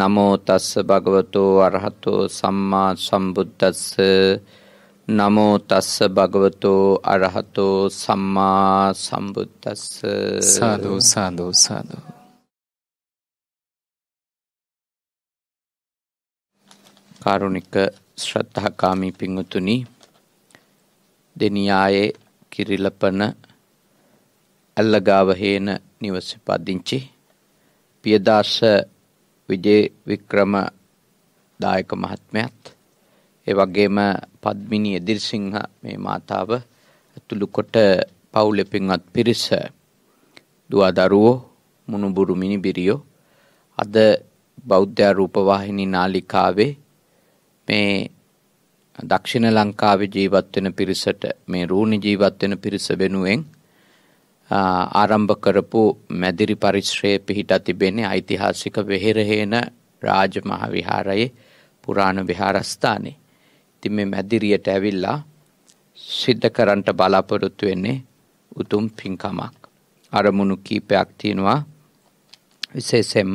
නමෝ තස්ස භගවතෝ අරහතෝ සම්මා සම්බුද්දස්ස නමෝ තස්ස භගවතෝ අරහතෝ සම්මා සම්බුද්දස්ස සාදු සාදු සාදු කාරුණික ශ්‍රද්ධාකාමී පිංගුතුනි දෙනියායේ කිරිලපන අල්ලගාව හේන නිවස පදිංචි පියදාස විජේ වික්‍රම දායක මහත්මයත් ඒ වගේම පද්මිනී එදිරිසිංහ මේ මාතාව ඇතුළු කොට පවුලේ පින්වත් පිරිස දුව දරුවෝ මුණුබුරු මිනිබිරියෝ අද බෞද්ධ රූපවාහිනී නාලිකාවේ මේ දක්ෂිණ ලංකාවේ ජීවත් වෙන පිරිසට මේ රූණි ජීවත් වෙන පිරිස වෙනුවෙන් ආරම්භ කරපු මැදිරි පරිශ්‍රයේ පිහිටා තිබෙන්නේ ඓතිහාසික වෙහෙරහේන රාජමහා විහාරයේ පුරාණ විහාරස්ථානයේ. ඉතින් මේ මැදිරියට ඇවිල්ලා සිද්ධ කරන්නට බලාපොරොත්තු වෙන්නේ උතුම් පින්කමක්. අරමුණු කීපයක් තියෙනවා. විශේෂයෙන්ම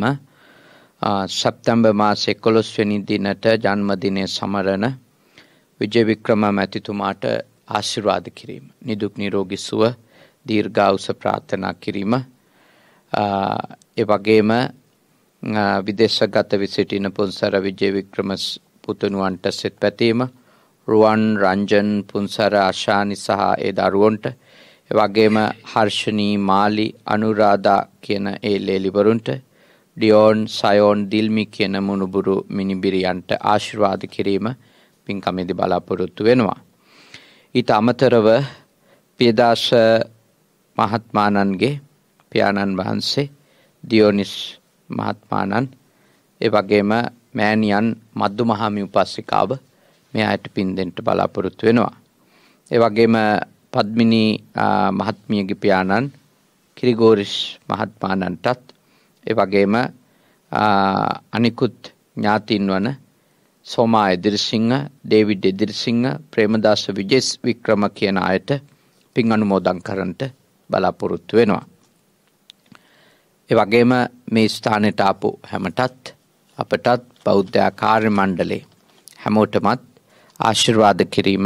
සැප්තැම්බර් මාසේ 11 වෙනි දිනට ජන්මදිනය සමරන විජේවික්‍රම මැතිතුමාට ආශිර්වාද කිරීම. නිදුක් නිරෝගී සුව දීර්ඝායුෂ ප්‍රාර්ථනා කිරීම ඒ වගේම විදේශගත වී සිටින පුන්සර විජේ වික්‍රම පුතුණුවන්ට සෙත් පැතීම රුවන් රංජන් පුන්සර ආශානි සහ ඒ දරුවන්ට ඒ වගේම හර්ෂණී මාලි අනුරාධා කියන ඒ ලේලිවරුන්ට ඩියෝන් සයෝන් දිල්මි කියන මුණුබුරු මිනිබිරියන්ට ආශිර්වාද කිරීම පින්කමේදී බලාපොරොත්තු වෙනවා. ඊට අමතරව පියදාශ මහත්මානන්ගේ පියාණන් වහන්සේ දියෝනිස් මහත්මානන් ඒ වගේම මෑණියන් මද්දුමහාමි උපාසිකාව මේ අයට පින් දෙන්න බලාපොරොත්තු වෙනවා. ඒ වගේම පද්මිනී මහත්මියගේ පියාණන් කිරිගෝරිස් මහත්මානන්ටත් ඒ වගේම අනිකුත් ඥාතින් වන සෝමා එදිරිසිංහ, ඩේවිඩ් එදිරිසිංහ, ප්‍රේමදාස විජේස් වික්‍රම කියන අයට පින් අනුමෝදන් කරන්නට බලාපොරොත්තු වෙනවා. ඒ වගේම මේ ස්ථානයට ආපු හැමටත් අපටත් බෞද්ධ කාර්ය මණ්ඩලේ හැමෝටමත් ආශිර්වාද කිරීම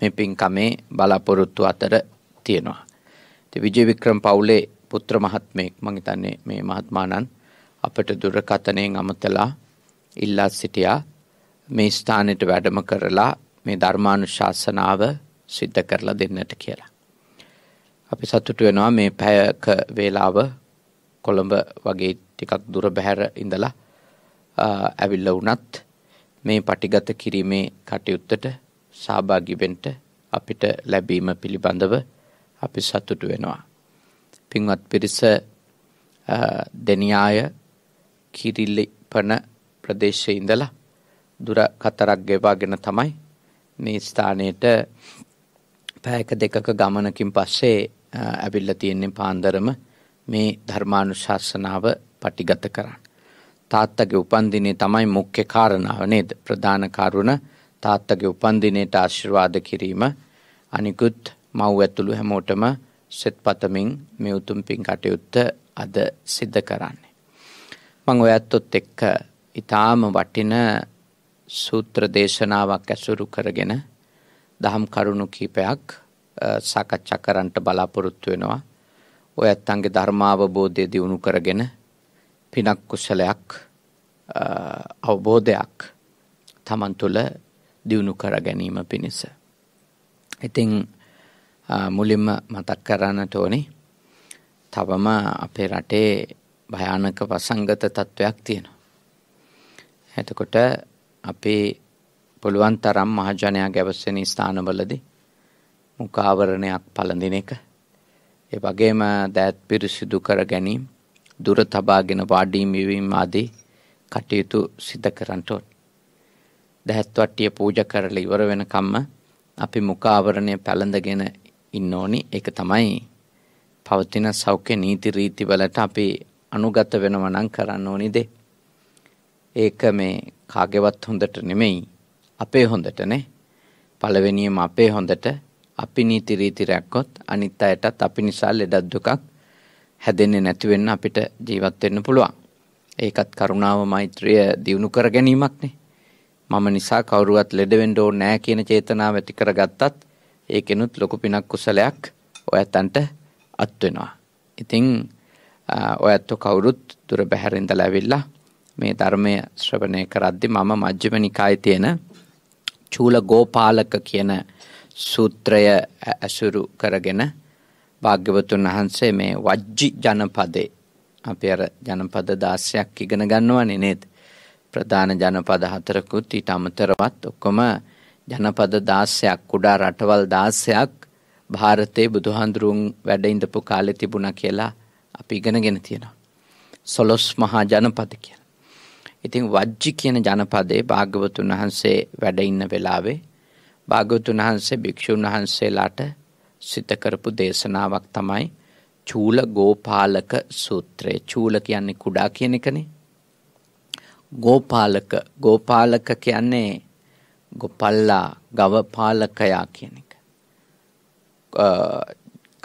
මේ පින්කමේ බලාපොරොත්තු අතර තියෙනවා. ඉතින් විජේ වික්‍රම පවුලේ පුත්‍ර මහත්මයෙක් මම හිතන්නේ මේ මහත්මාණන් අපට දුරකථනයෙන් අමතලා ඉල්ලා සිටියා මේ ස්ථානෙට වැඩම කරලා මේ ධර්මානුශාසනාව සිද්ධ කරලා දෙන්නට කියලා. අපි සතුටු වෙනවා මේ පැයක වේලාව කොළඹ වගේ ටිකක් දුර බැහැර ඉඳලා ඇවිල්ල වුණත් මේ පටිගත කිරීමේ කටයුත්තට සහභාගිවෙන්ට අපිට ලැබීම පිළිබඳව අපි සතුටු වෙනවා. පින්වත් පිරිස දෙනියාය කිරිල්ලිපන ප්‍රදේශය ඉඳලා දුර කතරක් ගෙවාගෙන තමයි මේ ස්ථානයට පැයක දෙකක ගමනකින් පස්සේ ඇවිල්ල තියෙන්නේ පාන්දරම මේ ධර්මානුශාසනාව පටිගත කරන්න. තාත්තගේ උපන්දිනේ තමයි මුඛ්‍ය කාරණාව නේද ප්‍රධාන කරුණ තාත්තගේ උපන්දිනයට ආශිර්වාද කිරීම අනිකුත් මව් ඇතුළු හැමෝටම සෙත් පතමින් මේ උතුම් පින් කටයුත්ත අද සිද්ධ කරන්නේ. මං ඔයත්තොත් එක්ක ඉතාම වටින සූත්‍ර දේශනාවක් ඇසුරු කරගෙන දහම් කරුණු කීපයක් සාකච්ඡා කරන්නට බලාපොරොත්තු වෙනවා. ඔය ඇත්තන්ගේ ධර්මාවබෝධය දියුණු කරගෙන පිනක් කුසලයක් අවබෝධයක් තමන් තුළ දියුණු කර ගැනීම පිණිස. ඉතිං මුලින්ම මතක් කරන්නට ඕනි තවම අපේ රටේ භයානක වසංගත තත්ත්වයක් තියෙනවා. එතකොට අපි පුළුවන් තරම් මහජනයා ගැවස්සෙන ස්ථානවලදී මුඛාවරණයක් පළඳින එක ඒ වගේම දෑත් පිරිසිදු කර ගැනීම දුර තබාගෙන වාඩීම් වීම ආදී කටයුතු සිදු කරන්ට ඕන. දහත් වට්ටිය පූජා කරලා ඉවර වෙනකම්ම අපි මුඛාවරණය පැළඳගෙන ඉන්න ඕනි. ඒක තමයි පවතින සෞඛ්‍ය නීති රීති වලට අපි අනුගත වෙනවා නම් කරන්න ඕනි දෙ. ඒක මේ කාගේවත් හොඳට නෙමෙයි. අපේ හොඳටනේ. පළවෙනියම අපේ හොඳට අපි නීති රීති රැක්කොත් අනිත් අයටත් අපි නිසා ලෙඩක් දුකක් හැදෙන්නේ නැති වෙන්න අපිට ජීවත් වෙන්න පුළුවන්. ඒකත් කරුණාව මෛත්‍රිය දියුණු කර ගැනීමක්නේ. මම නිසා කවුරුවත් ලෙඩ වෙන්න ඕනේ නැහැ කියන චේතනාව ඇති කරගත්තත් ඒකෙනුත් ලොකු පිනක් කුසලයක් ඔයත්තන්ට අත් වෙනවා. ඉතින් ඔයත්තු කවුරුත් දුර බැහැරින්දලා ඇවිල්ලා මේ ධර්මය ශ්‍රවණය කරද්දි මම මජ්ජිම නිකායේ තියෙන චූල ගෝපාලක කියන සූත්‍රය ඇසුරු කරගෙන භාග්‍යවතුන් වහන්සේ මේ වජ්ජි ජනපදේ අපි අර ජනපද 16ක් ඉගෙන ගන්නවනේ නේද ප්‍රධාන ජනපද හතරකුත් ඊට අමතරවත් ඔක්කොම ජනපද 16ක් කුඩා රටවල් 16ක් ಭಾರತයේ බුදුහාඳුරුන් වැඩ ඉඳපු කාලේ තිබුණා කියලා අපි ඉගෙනගෙන තියෙනවා සොළොස් මහා ජනපද කියලා. ඉතින් වජ්ජි කියන ජනපදයේ භාග්‍යවතුන් වහන්සේ වැඩ ඉන්න වෙලාවේ භාගතුන් වහන්සේ භික්‍ෂූන් වහන්සේලාට සිතකරපු දේශනාවක් තමයි චූල ගෝපාලක සූත්‍රය චූල කියන්නේ කුඩා කියන එකනේ ගෝපාලක ගෝපාලක කියන්නේ ගොපල්ලා ගවපාලකයා කියන එක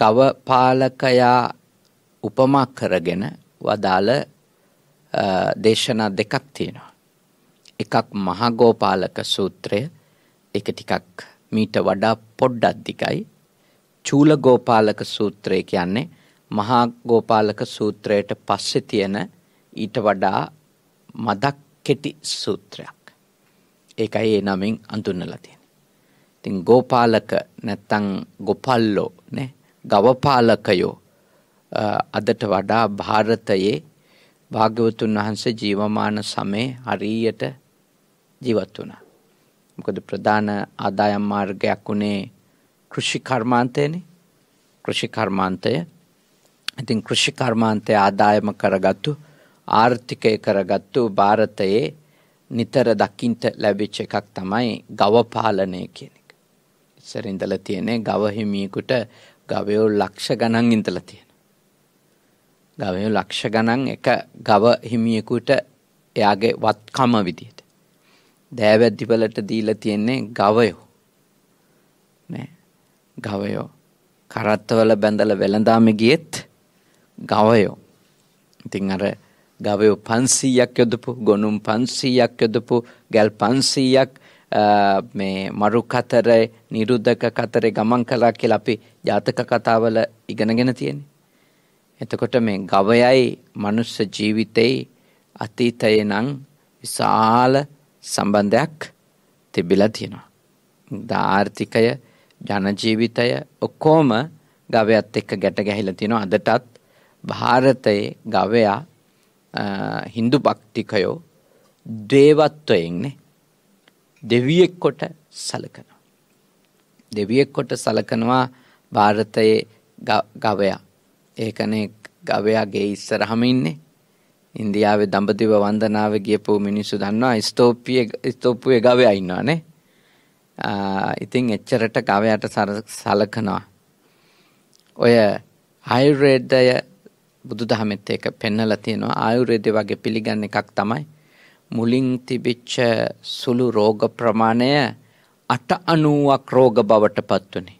ගවපාලකයා උපමා කරගෙන වදාළ දේශනා දෙකක් තියෙනවා එකක් මහගෝපාලක සූත්‍රය ඒක ටිකක් මීට වඩා පොඩ්ඩක් දිගයි. චූල ගෝපාලක සූත්‍රය කියන්නේ මහා ගෝපාලක සූත්‍රයට පස්සේ තියෙන ඊට වඩා මදක් කෙටි සූත්‍රයක්. ඒකයි ඒ නමින් අඳුන්වලා තියෙන්නේ. ඉතින් ගෝපාලක නැත්තම් ගොපල්ලෝ නේ ගවපාලකයෝ අදට වඩා ಭಾರತයේ භාග්‍යවතුන් වහන්සේ ජීවමාන සමයේ හරියට ජීවත් වුණා. මොකද ප්‍රධාන ආදායම් මාර්ගයක් වුණේ කෘෂි කර්මාන්තයනේ කෘෂි කර්මාන්තය ඉතින් කෘෂි කර්මාන්තය ආදායම කරගත්තු ආර්ථිකය කරගත්තු ಭಾರತයේ නිතර දකින්ට ලැබිච්ච එකක් තමයි ගව පාලනය කියන එක. ඉස්සර ඉඳලා තියෙන්නේ ගව හිමියෙකුට ගවයෝ ලක්ෂ ගණන් ඉඳලා තියෙන. ගවයෝ ලක්ෂ ගණන් එක ගව හිමියෙකුට එයාගේ වත්කම විදිහට දෑවැද්දිවලට දීලා තියෙන්නේ ගවයෝ නෑ ගවයෝ කරත්තවල බැඳලා වෙළඳාම ගියෙත් ගවයෝ ඉතින් අර ගවයෝ 500ක් යොදපු ගොනුම් 500ක් යොදපු ගල් 500ක් මේ මරු කතරේ නිරුද්ධක කතරේ ගමන් කළා කියලා අපි ජාතක කතාවල ඉගෙනගෙන තියෙන්නේ. එතකොට මේ ගවයයි මනුස්ස ජීවිතේ අතීතයේ නම් විශාල සම්බන්ධයක් තිබිලා තියෙනවා. ආර්ථිකය ජනජීවිතය ඔක්කෝම ගවයත් එක්ක ගැට ගැහිලා තියෙනවා අදටත් භාරතයේ ගවයා හින්දු භක්තිකයෝ දේවත්වයෙන්නේ දෙවියෙක් කොට සලකනවා. දෙවියෙක් කොට සලකනවා භාරතයේ ගවයා ඒකනේ ගවයාගේ ඉස්සරහම ඉන්නේ ඉන්දියාවේ දඹදිව වන්දනාව ගියපු මිනිස්සු දන්නවා ස්තෝපිය ස්තෝප්පුවේ ගවයා ඉන්නවානේ. ඉතින් එච්චරට ගවයාට සලකනවා. ඔය ආයුර්වේදය බුදුදහමෙත් ඒක පෙන්නලා තියෙනවා. ආයුර්වේදය වගේ පිළිගන්න එකක් තමයි මුලින් තිබිච්ච සුළු රෝග ප්‍රමාණය අට අනුවක් රෝග බවට පත්වනේ.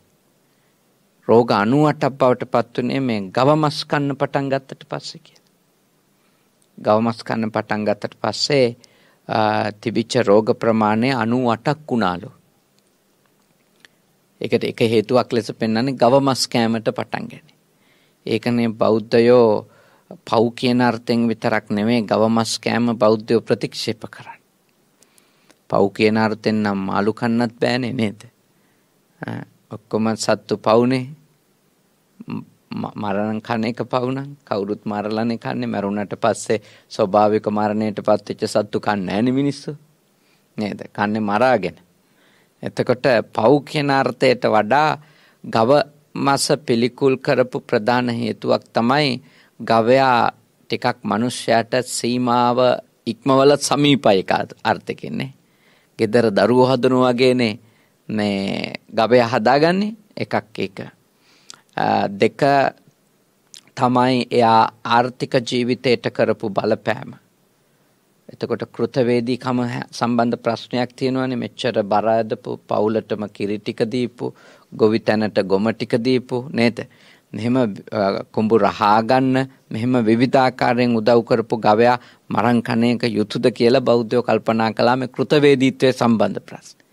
රෝග අනුවටක් බවට පත්වනේ මේ ගව මස් කන්න පටන් ගත්තට පස්සේ කියලා. ගවමස් කන්න පටන් ගත්තට පස්සේ තිබිච්ච රෝග ප්‍රමාණය 98ක් වුණාලු. ඒකට එක හේතුවක් ලෙස පෙන්වන්නේ ගවමස් කෑමට පටන් ගැනීම. ඒකනේ බෞද්ධයෝ පව් කියන අර්ථයෙන් විතරක් නෙමෙයි ගවමස් කෑම බෞද්ධයෝ ප්‍රතික්ෂේප කරන්නේ. පව් කියන අර්ථෙන් නම් මාළු කන්නත් බෑනේ නේද? ඔක්කොම සත්තු පව්නේ. මරණ කන එක පවුනම් කවුරුත් මරලානේ කන්නේ මැරුණට පස්සේ ස්වභාවික මරණයටපත් වෙච්ච සත්තු කන්නේ නැණි මිනිස්සු නේද කන්නේ මරාගෙන එතකොට පව් කියන අර්ථයට වඩා ගව මස පිළිකුල් කරපු ප්‍රධාන හේතුවක් තමයි ගවයා ටිකක් මිනිස්යාට සීමාව ඉක්මවල සමීපයි අර්ථකෙන්නේ. gedara daruwa hadanu wagene මේ ගවයා හදාගන්නේ එකක් එක. දෙක තමයි එයා ආර්ථික ජීවිතයට කරපු බලපෑම. එතකොට කෘතවේදීකම සම්බන්ධ ප්‍රශ්නයක් තියෙනවනේ මෙච්චර බර ඇදපු පවුලටම කිරි ටික දීපු ගොවිතැනට ගොම ටික දීපු නේද මෙහෙම කුඹු රහා ගන්න මෙහෙම විවිධාකාරයෙන් උදව් කරපු ගවයා මරන් කණේක යුතුයද කියලා බෞද්ධයෝ කල්පනා කළා මේ කෘතවේදීත්වයේ සම්බන්ධ ප්‍රශ්න.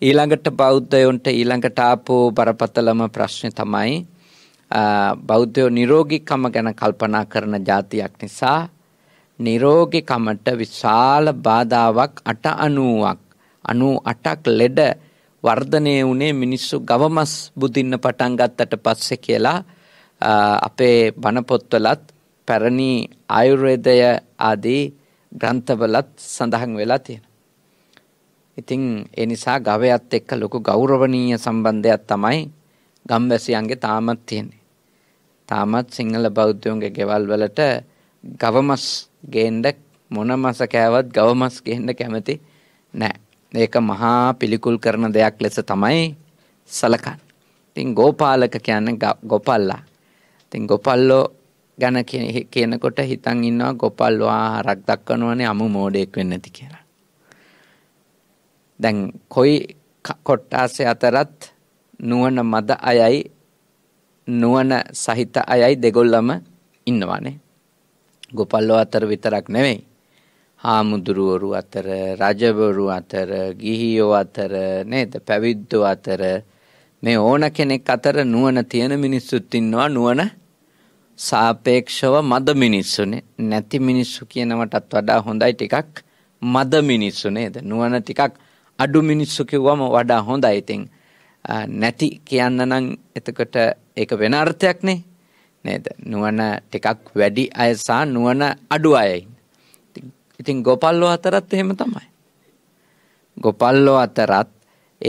ඊළඟට බෞද්ධයොන්ට ඊළඟට ආපු බරපතලම ප්‍රශ්නේ තමයි බෞද්ධයෝ නිරෝගීකම ගැන කල්පනා කරන જાතියක් නිසා නිරෝගීකමට විශාල බාධාවක් 890ක් 98ක් ලෙඩ වර්ධනය වුණේ මිනිස්සු ගවමස් බුදින්න පටන් ගත්තට පස්සේ කියලා අපේ බණ පොත්වලත් පැරණි ආයුර්වේදය ආදී ග්‍රන්ථවලත් සඳහන් වෙලා තියෙනවා. ඉතින් ඒ නිසා ගවයත් එක්ක ලොකු ගෞරවනීය සම්බන්ධයක් තමයි ගම්වැසියන්ගේ තාමත් තියෙන්නේ. තාමත් සිංහල බෞද්ධයන්ගේ ගෙවල් වලට ගවමස් ගේන්න මොන මස කෑවත් ගවමස් ගේන්න කැමති නැහැ. ඒක මහා පිළිකුල් කරන දෙයක් ලෙස තමයි සලකන්නේ. ඉතින් ගෝපාලක කියන්නේ ගෝපල්ලා. ඉතින් ගෝපල්ලෝ ගැන කියනකොට හිතන් ඉන්නවා ගෝපල්වා හරක් දක්වනවනේ අමු මෝඩෙක් වෙන්න ඇති කියලා. දැන් කොයි කොට්ටාසේ අතරත් නුවණ මද අයයි නුවණ සහිත අයයි දෙගොල්ලම ඉන්නවානේ. ගොපල්ලෝ අතර විතරක් නෙවෙයි. හාමුදුරුවරු අතර, රජවරු අතර, ගිහියෝ අතර නේද? පැවිද්දෝ අතර මේ ඕන කෙනෙක් අතර නුවණ තියෙන මිනිස්සුත් ඉන්නවා නුවණ සාපේක්ෂව මද මිනිස්සුනේ නැති මිනිස්සු කියනවටත් වඩා හොඳයි ටිකක් මද මිනිස්සු නේද නුවණ ටිකක් අඩු මිනිස්සු කිව්වම වඩා හොඳයි ඉතින් නැති කියන්න නම් එතකොට ඒක වෙන අර්ථයක් නේ නේද නුවණ ටිකක් වැඩි අය සහ නුවණ අඩු අයයි ඉතින් ගොපල්ලෝ අතරත් එහෙම තමයි ගොපල්ලෝ අතරත්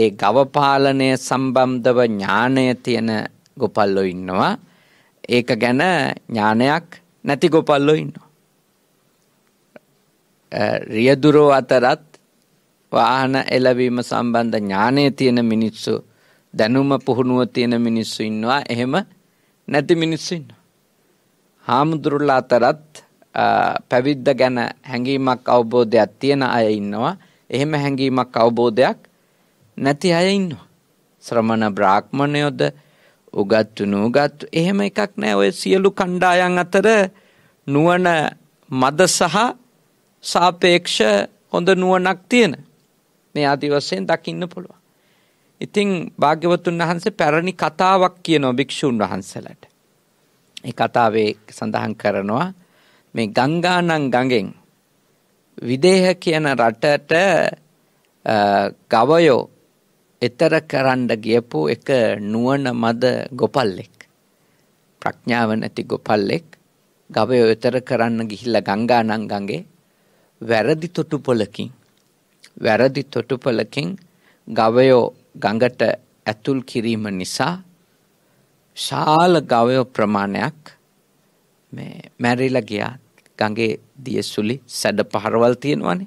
ඒ ගවපාලනය සම්බන්ධව ඥාණය තියෙන ගොපල්ලෝ ඉන්නවා ඒක ගැන ඥානයක් නැති ගොපල්ලෝ ඉන්නවා රියදුරෝ අතරත් වාහන එළවීම සම්බන්ධ ඥානය තියෙන මිනිස්සු දැනුම පුහුණුව තියෙන මිනිස්සු ඉන්නවා එහෙම නැති මිනිස්සු ඉන්නවා. හාමුදුරුවලා අතරත් පැවිද්ද ගැන හැඟීමක් අවබෝධයක් තියෙන අය ඉන්නවා. එහෙම හැඟීමක් අවබෝධයක් නැති අය ඉන්නවා. ශ්‍රමණ බ්‍රාහ්මණයෝද උගත්තු නූගත්තු එහෙම එකක් නෑ ඔය සියලු කණ්ඩායන් අතර නුවණ මද සහ සාපේක්ෂ හොඳ නුවණක් තියෙන මේ ආදී වශයෙන් දකින්න පුළුවන්. ඉතින් භාග්‍යවතුන් වහන්සේ පැරණි කතාවක් කියනවා භික්ෂුන් වහන්සේලාට. ඒ කතාවේ සඳහන් කරනවා මේ ගංගානම් ගඟෙන් විදේහ කියන රටට ගවයෝ එතර කරන්න ගියපු එක නුවණ මද ගොපල්ලෙක්. ප්‍රඥාව නැති ගොපල්ලෙක් ගවයෝ එතර කරන්න ගිහිල්ලා ගංගානම් ගඟේ වැරදි තොටුපොලකින් වැරදි තොටුපලකින් ගවයෝ ගඟට ඇතුල් කිරීම නිසා ශාල ගවයෝ ප්‍රමාණයක් මේ මැරිලා ගියා ගඟේ දියසුලි සැඩ පහරවල් තියෙනවනේ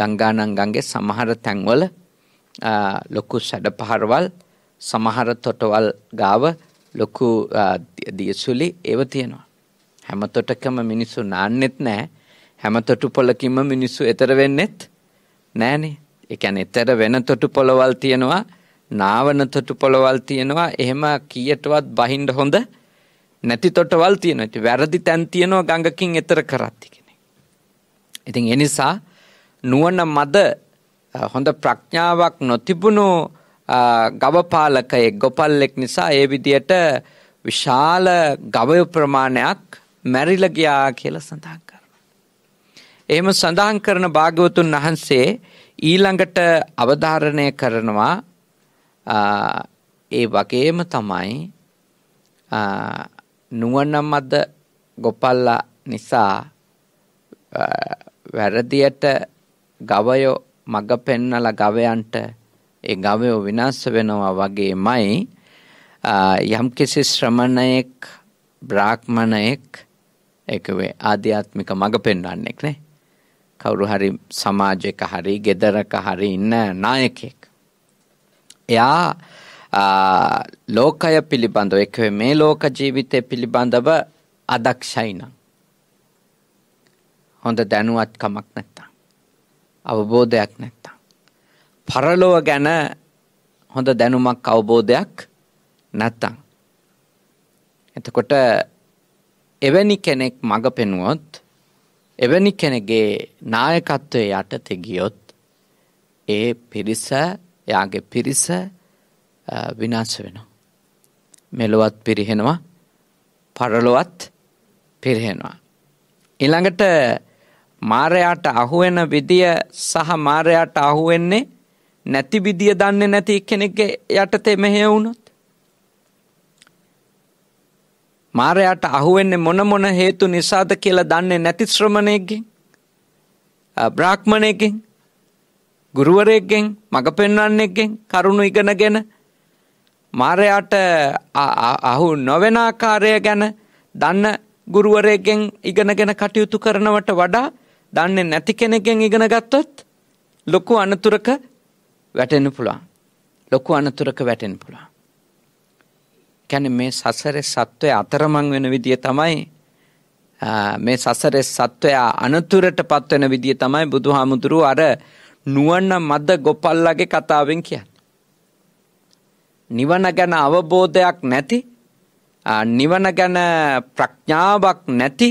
ගංගානම් ගඟේ සමහර තැන්වල ලොකු සැඩ පහරවල් සමහර තොටවල් ගාව ලොකු දියසුලි ඒව තියෙනවා හැම තොටකම මිනිස්සු නාන්නෙත් නැහැ හැම තොටුපලකින්ම මිනිස්සු එතර වෙන්නෙත් නෑනේ. ඒ කියන්නේ ඊතර වෙන තොටු පොළවල් තියෙනවා, නාවන තොටු පොළවල් තියෙනවා. එහෙම කීයටවත් බහින්න හොඳ නැති තොටවල් තියෙනවා. ඉතින් වැරදි තැන් තියෙනවා ගඟකින් ඈතර කරත් කියන්නේ. ඉතින් ඒ නිසා නුවණ මද හොඳ ප්‍රඥාවක් නොතිබුණු ගවපාලකයෙක් ගොපල්ලෙක් නිසා ඒ විදියට විශාල ගවය ප්‍රමාණයක් මැරිලා ගියා කියලා සඳහන් කරනවා. එහෙම සඳහන් කරන භාග්‍යවතුන් වහන්සේ ඊළඟට අවධාරණය කරනවා ඒ වගේම තමයි නුවනමද ගොපල්ල නිසා වැරදියට ගවයෝ මඟ පෙන්නල ගවයන්ට ඒ ගවයෝ විනාශ වෙනවා වගේමයි යම්කිසි ශ්‍රමණයෙක් බ්‍රාහ්මණයෙක් ඒකවේ ආධ්‍යාත්මික මඟ පෙන්වන්නෙක් නේ කවුරු හරි සමාජයක හරි ගෙදරක හරි ඉන්න නායකෙක්. එයා ලෝකය පිළිබඳව එක මේ ලෝක ජීවිතය පිළිබඳව අදක්ෂයිනම්. හොඳ දැනුවත්කමක් නැත්තම්. අවබෝධයක් නැත්තම්. පරලොව ගැන හොඳ දැනුමක් අවබෝධයක් නැත්තං. එතකොට එවැනි කෙනෙක් මඟ පෙනුවොත් එවැනි කෙනගේ නායකත්වය යටතෙ ගියොත් ඒ පිරිස එයාගේ පිරිස විනාශ වෙනවා. මෙලොවත් පිරිහෙනවා පරලොවත් පිරිහෙනවා. ඉළඟට මාරයාට අහුවෙන විදිය සහ මාරයාට අහුවෙන්නේ නැති විදිය දන්නේ නැති කෙනෙක්ගේ යටතේ මෙහෙ වුණොත් මාරයාට අහුවෙන්නේ මොන මොන හේතු නිසාද කියලා දන්නේ නැති ශ්‍රමණයෙක්ගෙන් බ්‍රාහ්මණයෙක්ගෙන් ගුරුවරයෙක්ගෙන් මඟ පෙන්වන්නෙක්ගෙන් කරුණු ඉගෙනගෙන මාරයාට අහු නොවන ආකාරය ගැන දන්න ගුරුවරයෙක්ගෙන් ඉගෙනගෙන කටයුතු කරනවට වඩා දන්නේ නැති කෙනෙක්ගෙන් ඉගෙන ගත්තොත් ලොකු අනතුරක වැටෙන්න පුළුවන්. ලොකු අනතුරක වැටෙන්න පුළුවන්. කියන්නේ මේ සසරේ සත්වය අතරමං වෙන විදිය තමයි මේ සසරේ සත්වයා අනතුරටපත් වෙන විදිය තමයි බුදුහාමුදුරුව අර නුවණ මද ගොපල්ලාගේ කතාවෙන් කියන්නේ. නිවන ගැන අවබෝධයක් නැති නිවන ගැන ප්‍රඥාවක් නැති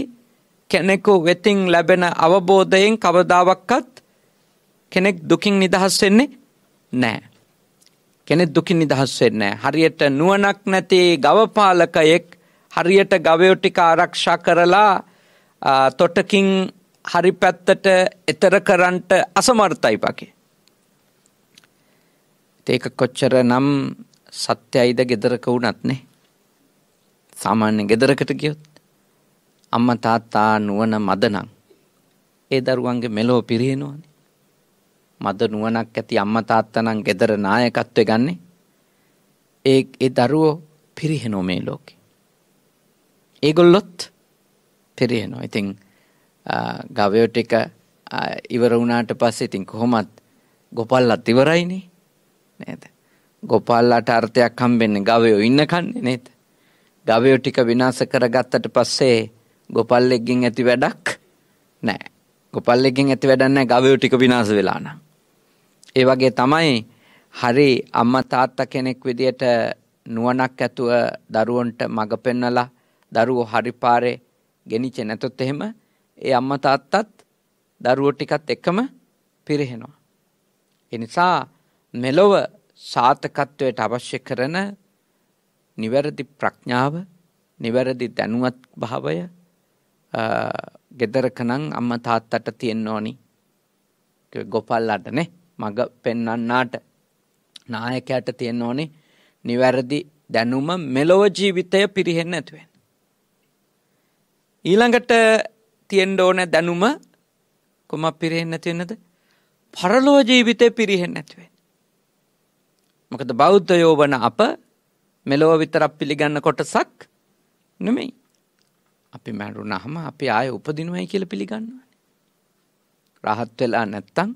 කෙනෙකු වෙතින් ලැබෙන අවබෝධයෙන් කවදාවක්වත් කෙනෙක් දුකින් නිදහස් වෙන්නේ නැහැ. කෙනෙක් දුකින් නිදහස් වෙන්නේ හරියට නුවණක් නැති ගවපාලකයෙක් හරියට ගවයෝ ටික ආරක්ෂා කරලා තොටකින් හරි පැත්තට එතර කරන්නට අසමර්ථයි පකේ. ඒක කොච්චර නම් සත්‍යයිද gedaraක වුණත් නේ. සාමාන්‍ය gedaraකට ගියොත් අම්මා තාත්තා නුවණ මදනම් ඒ දරුවන්ගේ මෙලෝ පිරිනවනේ. මද නුවණක් ඇති අම්මා තාත්තා නම් gedara නායකත්වය ගන්නෙ. ඒ ඒ දරුවෝ පිරිහෙනෝ මේ ලෝකේ. ඒගොල්ලොත් පිරිහෙනෝ. ඉතින් ගවයෝ ටික ඉවර වුණාට පස්සේ ඉතින් කොහොමත් ගොපල්ලත් ඉවරයිනේ. නේද? ගොපල්ලාට අර්ථයක් හම්බෙන්නේ ගවයෝ ඉන්න කන්නේ නේද? ගවයෝ ටික විනාශ කරගත්තට පස්සේ ගොපල්ලෙක්ගෙන් ඇති වැඩක් නෑ. ගොපල්ලෙක්ගෙන් ඇති වැඩක් නෑ ගවයෝ ටික විනාශ වෙලා නම්. ඒ වගේ තමයි හරි අම්මා තාත්තා කෙනෙක් විදියට නුවණක් ඇතුව දරුවන්ට මඟ පෙන්වලා දරුවෝ හරි පාරේ ගෙනිච්ච නැතොත් එහෙම ඒ අම්මා තාත්තත් දරුවෝ ටිකත් එකම පිරෙහෙනවා. ඒ නිසා මෙලොව සාතකත්වයට අවශ්‍ය කරන නිවැරදි ප්‍රඥාව, නිවැරදි දැනුවත් භාවය ගෙදරකනම් අම්මා තාත්තට තියෙන්න ඕනි. ගොපල්ලන්ට නේ. මඟ පෙන්වන්නාට නායකයාට තියෙන්න ඕනේ නිවැරදි දැනුම මෙලොව ජීවිතය පිරිහෙන්න ඇතුවෙන්. ඊළඟට තියෙන්ඩ ඕන දැනුම කොම පිරිහෙන්න ඇතිවෙන්නද පරලෝ ජීවිතය පිරිහෙන්න ඇතිවෙන්. මොකද බෞද්ධයෝ වන අප මෙලොව විතරක් පිළිගන්න කොටසක් නෙමෙයි. අපි මැරුණහම අපි ආය උපදිනුවයි කියල පිළිගන්නවා. රහත් වෙලා නැත්තං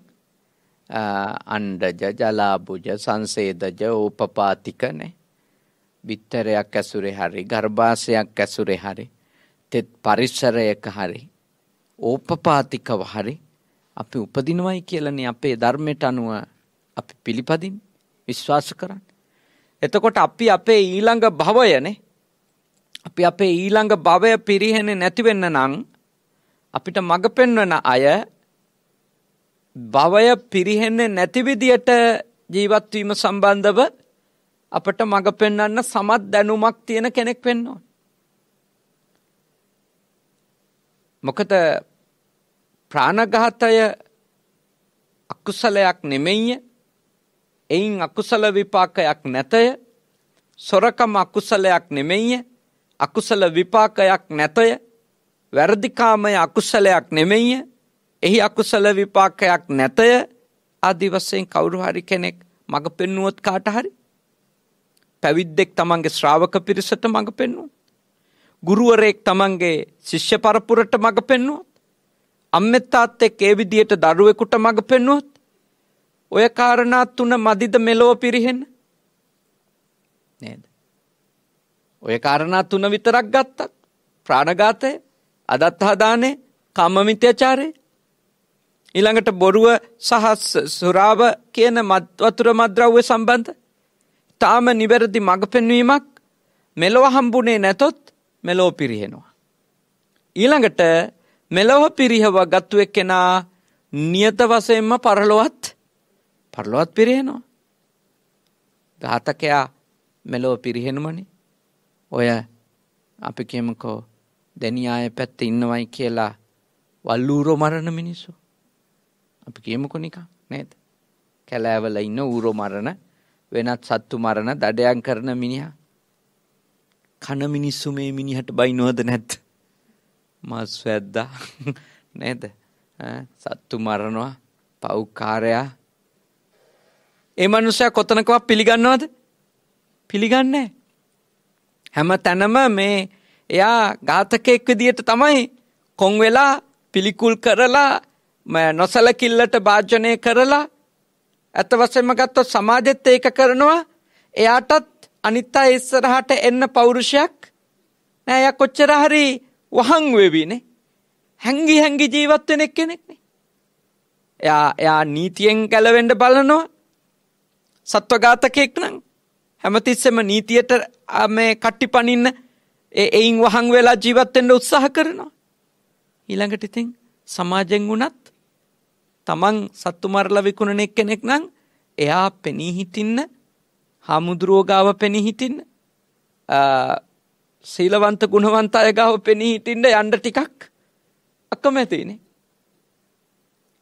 අණ්ඩජ ජලාබුජ සංසේදජ උපපාතිකනේ. බිත්තරයක් ඇසුරේ හරි ගර්භාෂයක් ඇසුරේ හරි තෙත් පරිසරයක හරි ඕපපාතිකව හරි අපි උපදිනවයි කියලනේ අපේ ධර්මයට අනුව අපි පිළිපදින් විශ්වාස කරන්න. එතකොට අපි අපේ ඊළඟ භවයනේ අපි අපේ ඊළඟ භවය පිරිහෙන්නේ නැති වෙන්න නම් අපිට මඟ පෙන්වන අය භවය පිරිහෙන්නේ නැති විදියට ජීවත් වීම සම්බන්ධව අපට මඟ පෙන්වන්න සමත් දැනුමක් තියෙන කෙනෙක් වෙන්න ඕන. මොකද ප්‍රාණඝාතය අකුසලයක් නෙමෙයි. එයින් අකුසල විපාකයක් නැතය. සොරකම අකුසලයක් නෙමෙයි. අකුසල විපාකයක් නැතය. වැරදිකාමය අකුසලයක් නෙමෙයි. එහි අකුසල විපාකයක් නැතය ආදි වශයෙන් කවුරු හරි කෙනෙක් මඟ පෙන්නුවොත් කාට හරි පැවිද්දෙක් තමන්ගේ ශ්‍රාවක පිරිසට මඟ පෙන්නුවොත් ගුරුවරයෙක් තමන්ගේ ශිෂ්‍ය පරපුරට මඟ පෙන්නුවොත් අම්මෙත් තාත්තෙක් ඒ විදියට දරුවෙකුට මඟ පෙන්නුවොත් ඔය කාරණා තුන මදිද මෙලොව පිරිහෙන්න නේද ඔය කාරණා තුන විතරක් ගත්තත් ප්‍රාණඝාතය අදත්තාදානය කම්මමිත්‍යචාරය ඊළඟට බොරුව සහ සුරාව කියන වතුර මද්‍රව්‍ය සම්බන්ධ තාම නිවැරදි මඟ පෙන්වීමක් මෙලොව හම්බුනේ නැතොත් මෙලෝ පිරිහෙනවා. ඊළඟට මෙලොව පිරිහව ගත්තු එක්කෙනා නියත වසයෙන්ම පරලොවත් පරලොවත් පිරිහෙනවා. ඝාතකයා මෙලොව පිරිහෙනුමනි ඔය අපි කියමකෝ දැනියාය පැත්ත ඉන්නවයි කියලා වල්ලූරෝ මරණ මිනිස්සු. අපි කියමුකෝ නිකන් නේද? කැලෑවල ඉන්න ඌරෝ මරණ වෙනත් සත්තු මරණ දඩයන් කරන මිනිහා කන මිනිස්සු මේ මිනිහට බයිනවද නැද්ද? මස් වැද්දා නේද? සත්තු මරනවා පෞකාරයා ඒ මනුස්සයා කොතනකවත් පිළිගන්නවද? පිළිගන්නේ හැම තැනම මේ එයා ඝාතකෙක් විදියට තමයි කොන් වෙලා පිළිකුල් කරලා නොසලකිල්ලට භාජනය කරලා ඇත වශයෙන්ම ගත්තොත් සමාජෙත් ඒක කරනවා එයාටත් අනිත් අය ඉස්සරහට එන්න පෞරුෂයක් නෑ එයා කොච්චර හරි වහන් වෙවිනේ හැංගි හැංගි ජීවත් වෙන කෙනෙක් නේ එයා එයා නීතියෙන් ගැලවෙන්න බලනවා සත්වඝාතකෙක් නම් හැමතිස්සෙම නීතියට මේ කට්ටි පනින්න එයින් වහන් වෙලා ජීවත් වෙන්න උත්සාහ කරනවා ඊළඟට ඉතින් සමාජෙන් වුණත් තමන් සත්තු මරලා විකුණන කෙනෙක් නම් එයා පෙනී හිටින්න හාමුදුරුවෝ ගාව පෙනී හිටින්න සීලවන්ත ගුණවන්ත අය ගාව පෙනී හිටින්න යන්න ටිකක් අකමැතිනේ.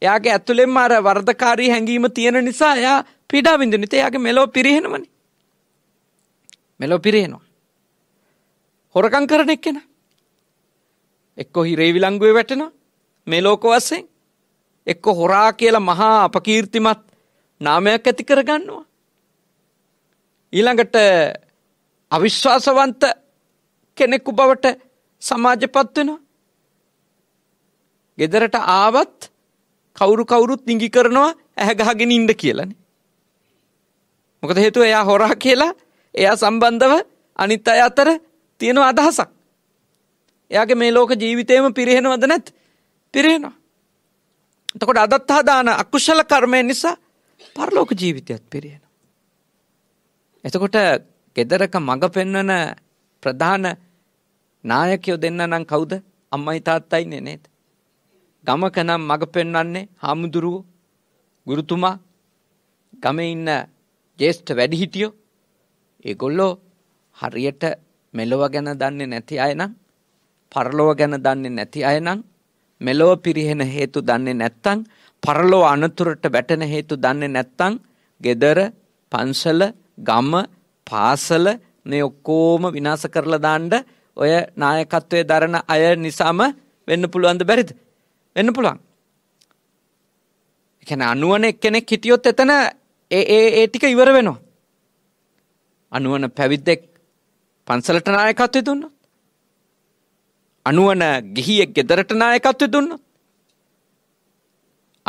එයාගේ ඇතුළෙන්ම අර වරදකාරී හැඟීම තියෙන නිසා එයා පීඩා විඳින ඉතින් එයාගේ මෙලෝ පිරිහෙනවනේ. මෙලෝ පිරිහෙනවා. හොරකම් කරන එක්කෙනා එක්කෝ හිරේ විලංගුවේ වැටෙනවා මේ ලෝක වශයෙන් එක්ක හොරා කියලා මහා අපකීර්තිමත් නාමයක් ඇති කරගන්නවා. ඊළඟට අවිශ්වාසවන්ත කෙනෙකු බවට සමාජපත් වෙනවා. ගෙදරට ආවත් කවුරු කවුරුත් නිඟි කරනවා ඇහැ ගහගෙන ඉන්න කියලානේ. මොකද හේතුව එයා හොරා කියලා එයා සම්බන්ධව අනිත් අය අතර තියෙන අදහසක්. එයාගේ මේ ලෝක ජීවිතේම පිරිහෙනවද නැත්? පිරිහෙනවා. එතකොට අදත්තා දාන අකුශල කර්මය නිසා පරලෝක ජීවිතයත් පිරියෙන. එතකොට ගෙදරක මඟ පෙන්වන ප්‍රධාන නායකයෝ දෙන්න නම් කවුද අම්මයි තාත්තයිනේ නේද. ගමක නම් මඟ පෙන්වන්නේ හාමුදුරුවෝ ගුරුතුමා ගම ඉන්න ජේෂ්ඨ වැඩිහිටියෝ ඒගොල්ලෝ හරියට මෙලොව ගැන දන්නේ නැති අය නම් පරලොව ගැන දන්නේ නැති අය නම් මෙලොව පිරිහෙන හේතු දන්නේ නැත්නම් පරලොව අනතුරට වැටෙන හේතු දන්නේ නැත්නම් gedara පන්සල ගම පාසල මේ ඔක්කොම විනාශ කරලා දාන්න ඔය නායකත්වයේ දරන අය නිසාම වෙන්න පුළුවන්ද බැරිද වෙන්න පුළුවන් ඒ කියන්නේ අනුවන එක්කෙනෙක් හිටියොත් එතන ඒ ඒ ඒ ටික ඉවර වෙනවා අනුවන පැවිද්දෙක් පන්සලට නායකත්වය දුන්නොත් අනුවන ගිහියෙක් ගෙදරට නායකත්වය දුන්නොත්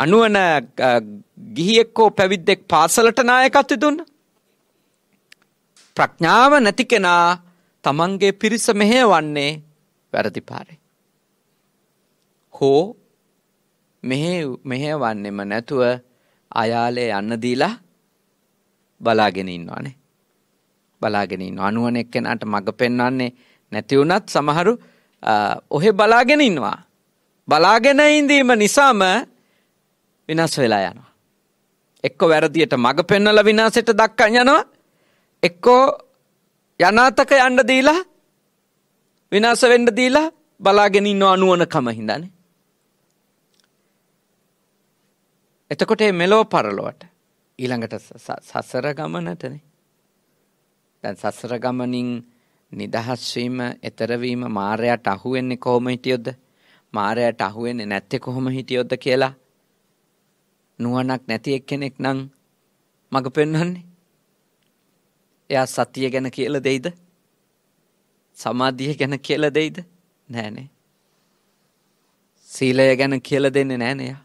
අනුවන ගිහියෙක් හෝ පැවිද්දෙක් පාසලට නායකත්වය දුන්න ප්‍රඥාව නැති කෙනා තමන්ගේ පිරිස මෙහෙවන්නේ වැරදි පාරේ හෝ මෙහෙවන්නෙම නැතුව අයාලේ යන්න දීලා බලාගෙන ඉන්නවානේ බලාගෙන ඉන්න අනුවන එක්කෙනාට මඟ පෙන්වන්නේ නැති වුණත් සමහරු ඔහෙ බලාගෙන ඉන්නවා. බලාගෙන ඉඳීම නිසාම විනාශ වෙලා යනවා. එක්ක වැරදියට මඟ පෙන්වලා විනාශයට දක්කන් යනවා. එක්කෝ යනාතක යන්න දීලා විනාශ වෙන්න දීලා බලාගෙන ඉන්නවා නුවණකම හින්දානේ. එතකොට මේ මෙලෝ පරලොවට ඊළඟට සසර ගමනටනේ. දැන් සසර ගමනින් නිදහස් වීම, ඈතර වීම මායයට අහු වෙන්නේ කොහොම හිටියොත්ද? මායයට අහු වෙන්නේ නැත්තේ කොහොම හිටියොත්ද කියලා නුවණක් නැති එක්කෙනෙක් නම් මඟ පෙන්වන්නේ. එයා සතිය ගැන කියලා දෙයිද? සමාධිය ගැන කියලා දෙයිද? නෑනේ. සීලය ගැන කියලා දෙන්නේ නෑනේ එයා.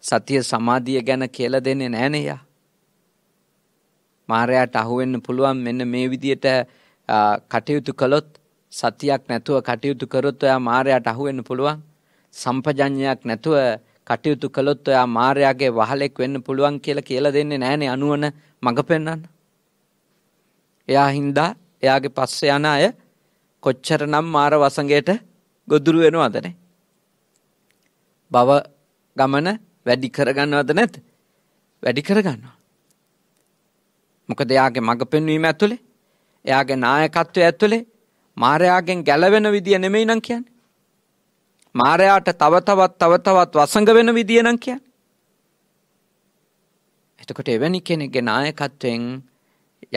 සතිය සමාධිය ගැන කියලා දෙන්නේ නෑනේ එයා. මායයට අහු වෙන්න පුළුවන් මෙන්න මේ විදියට කටයුතු කළොත් සතියක් නැතුව කටයුතු කරොත් ඔයා මායයට අහු වෙන්න පුළුවන්. සම්පජඤ්ඤයක් නැතුව කටයුතු කළොත් ඔයා මායාගේ වහලෙක් වෙන්න පුළුවන් කියලා කියලා දෙන්නේ නැහනේ අනුවන මඟ පෙන්වන්න. එයා හින්දා එයාගේ පස්සේ යන අය කොච්චරනම් මාර වසඟයට ගොදුරු වෙනවදනේ. බව ගමන වැඩි කරගන්නවද නැත්? වැඩි කරගන්නවා. මොකද එයාගේ මඟ පෙන්වීම ඇතුලේ එයාගේ නායකත්වය ඇතුලේ මාරයාගෙන් ගැලවෙන විදිය නෙමෙයි නම් කියන්නේ. මාරයාට තව තවත් තව තවත් වසඟ වෙන විදිය නම් කියන්නේ. එතකොට එවැනි කෙනෙක්ගේ නායකත්වයෙන්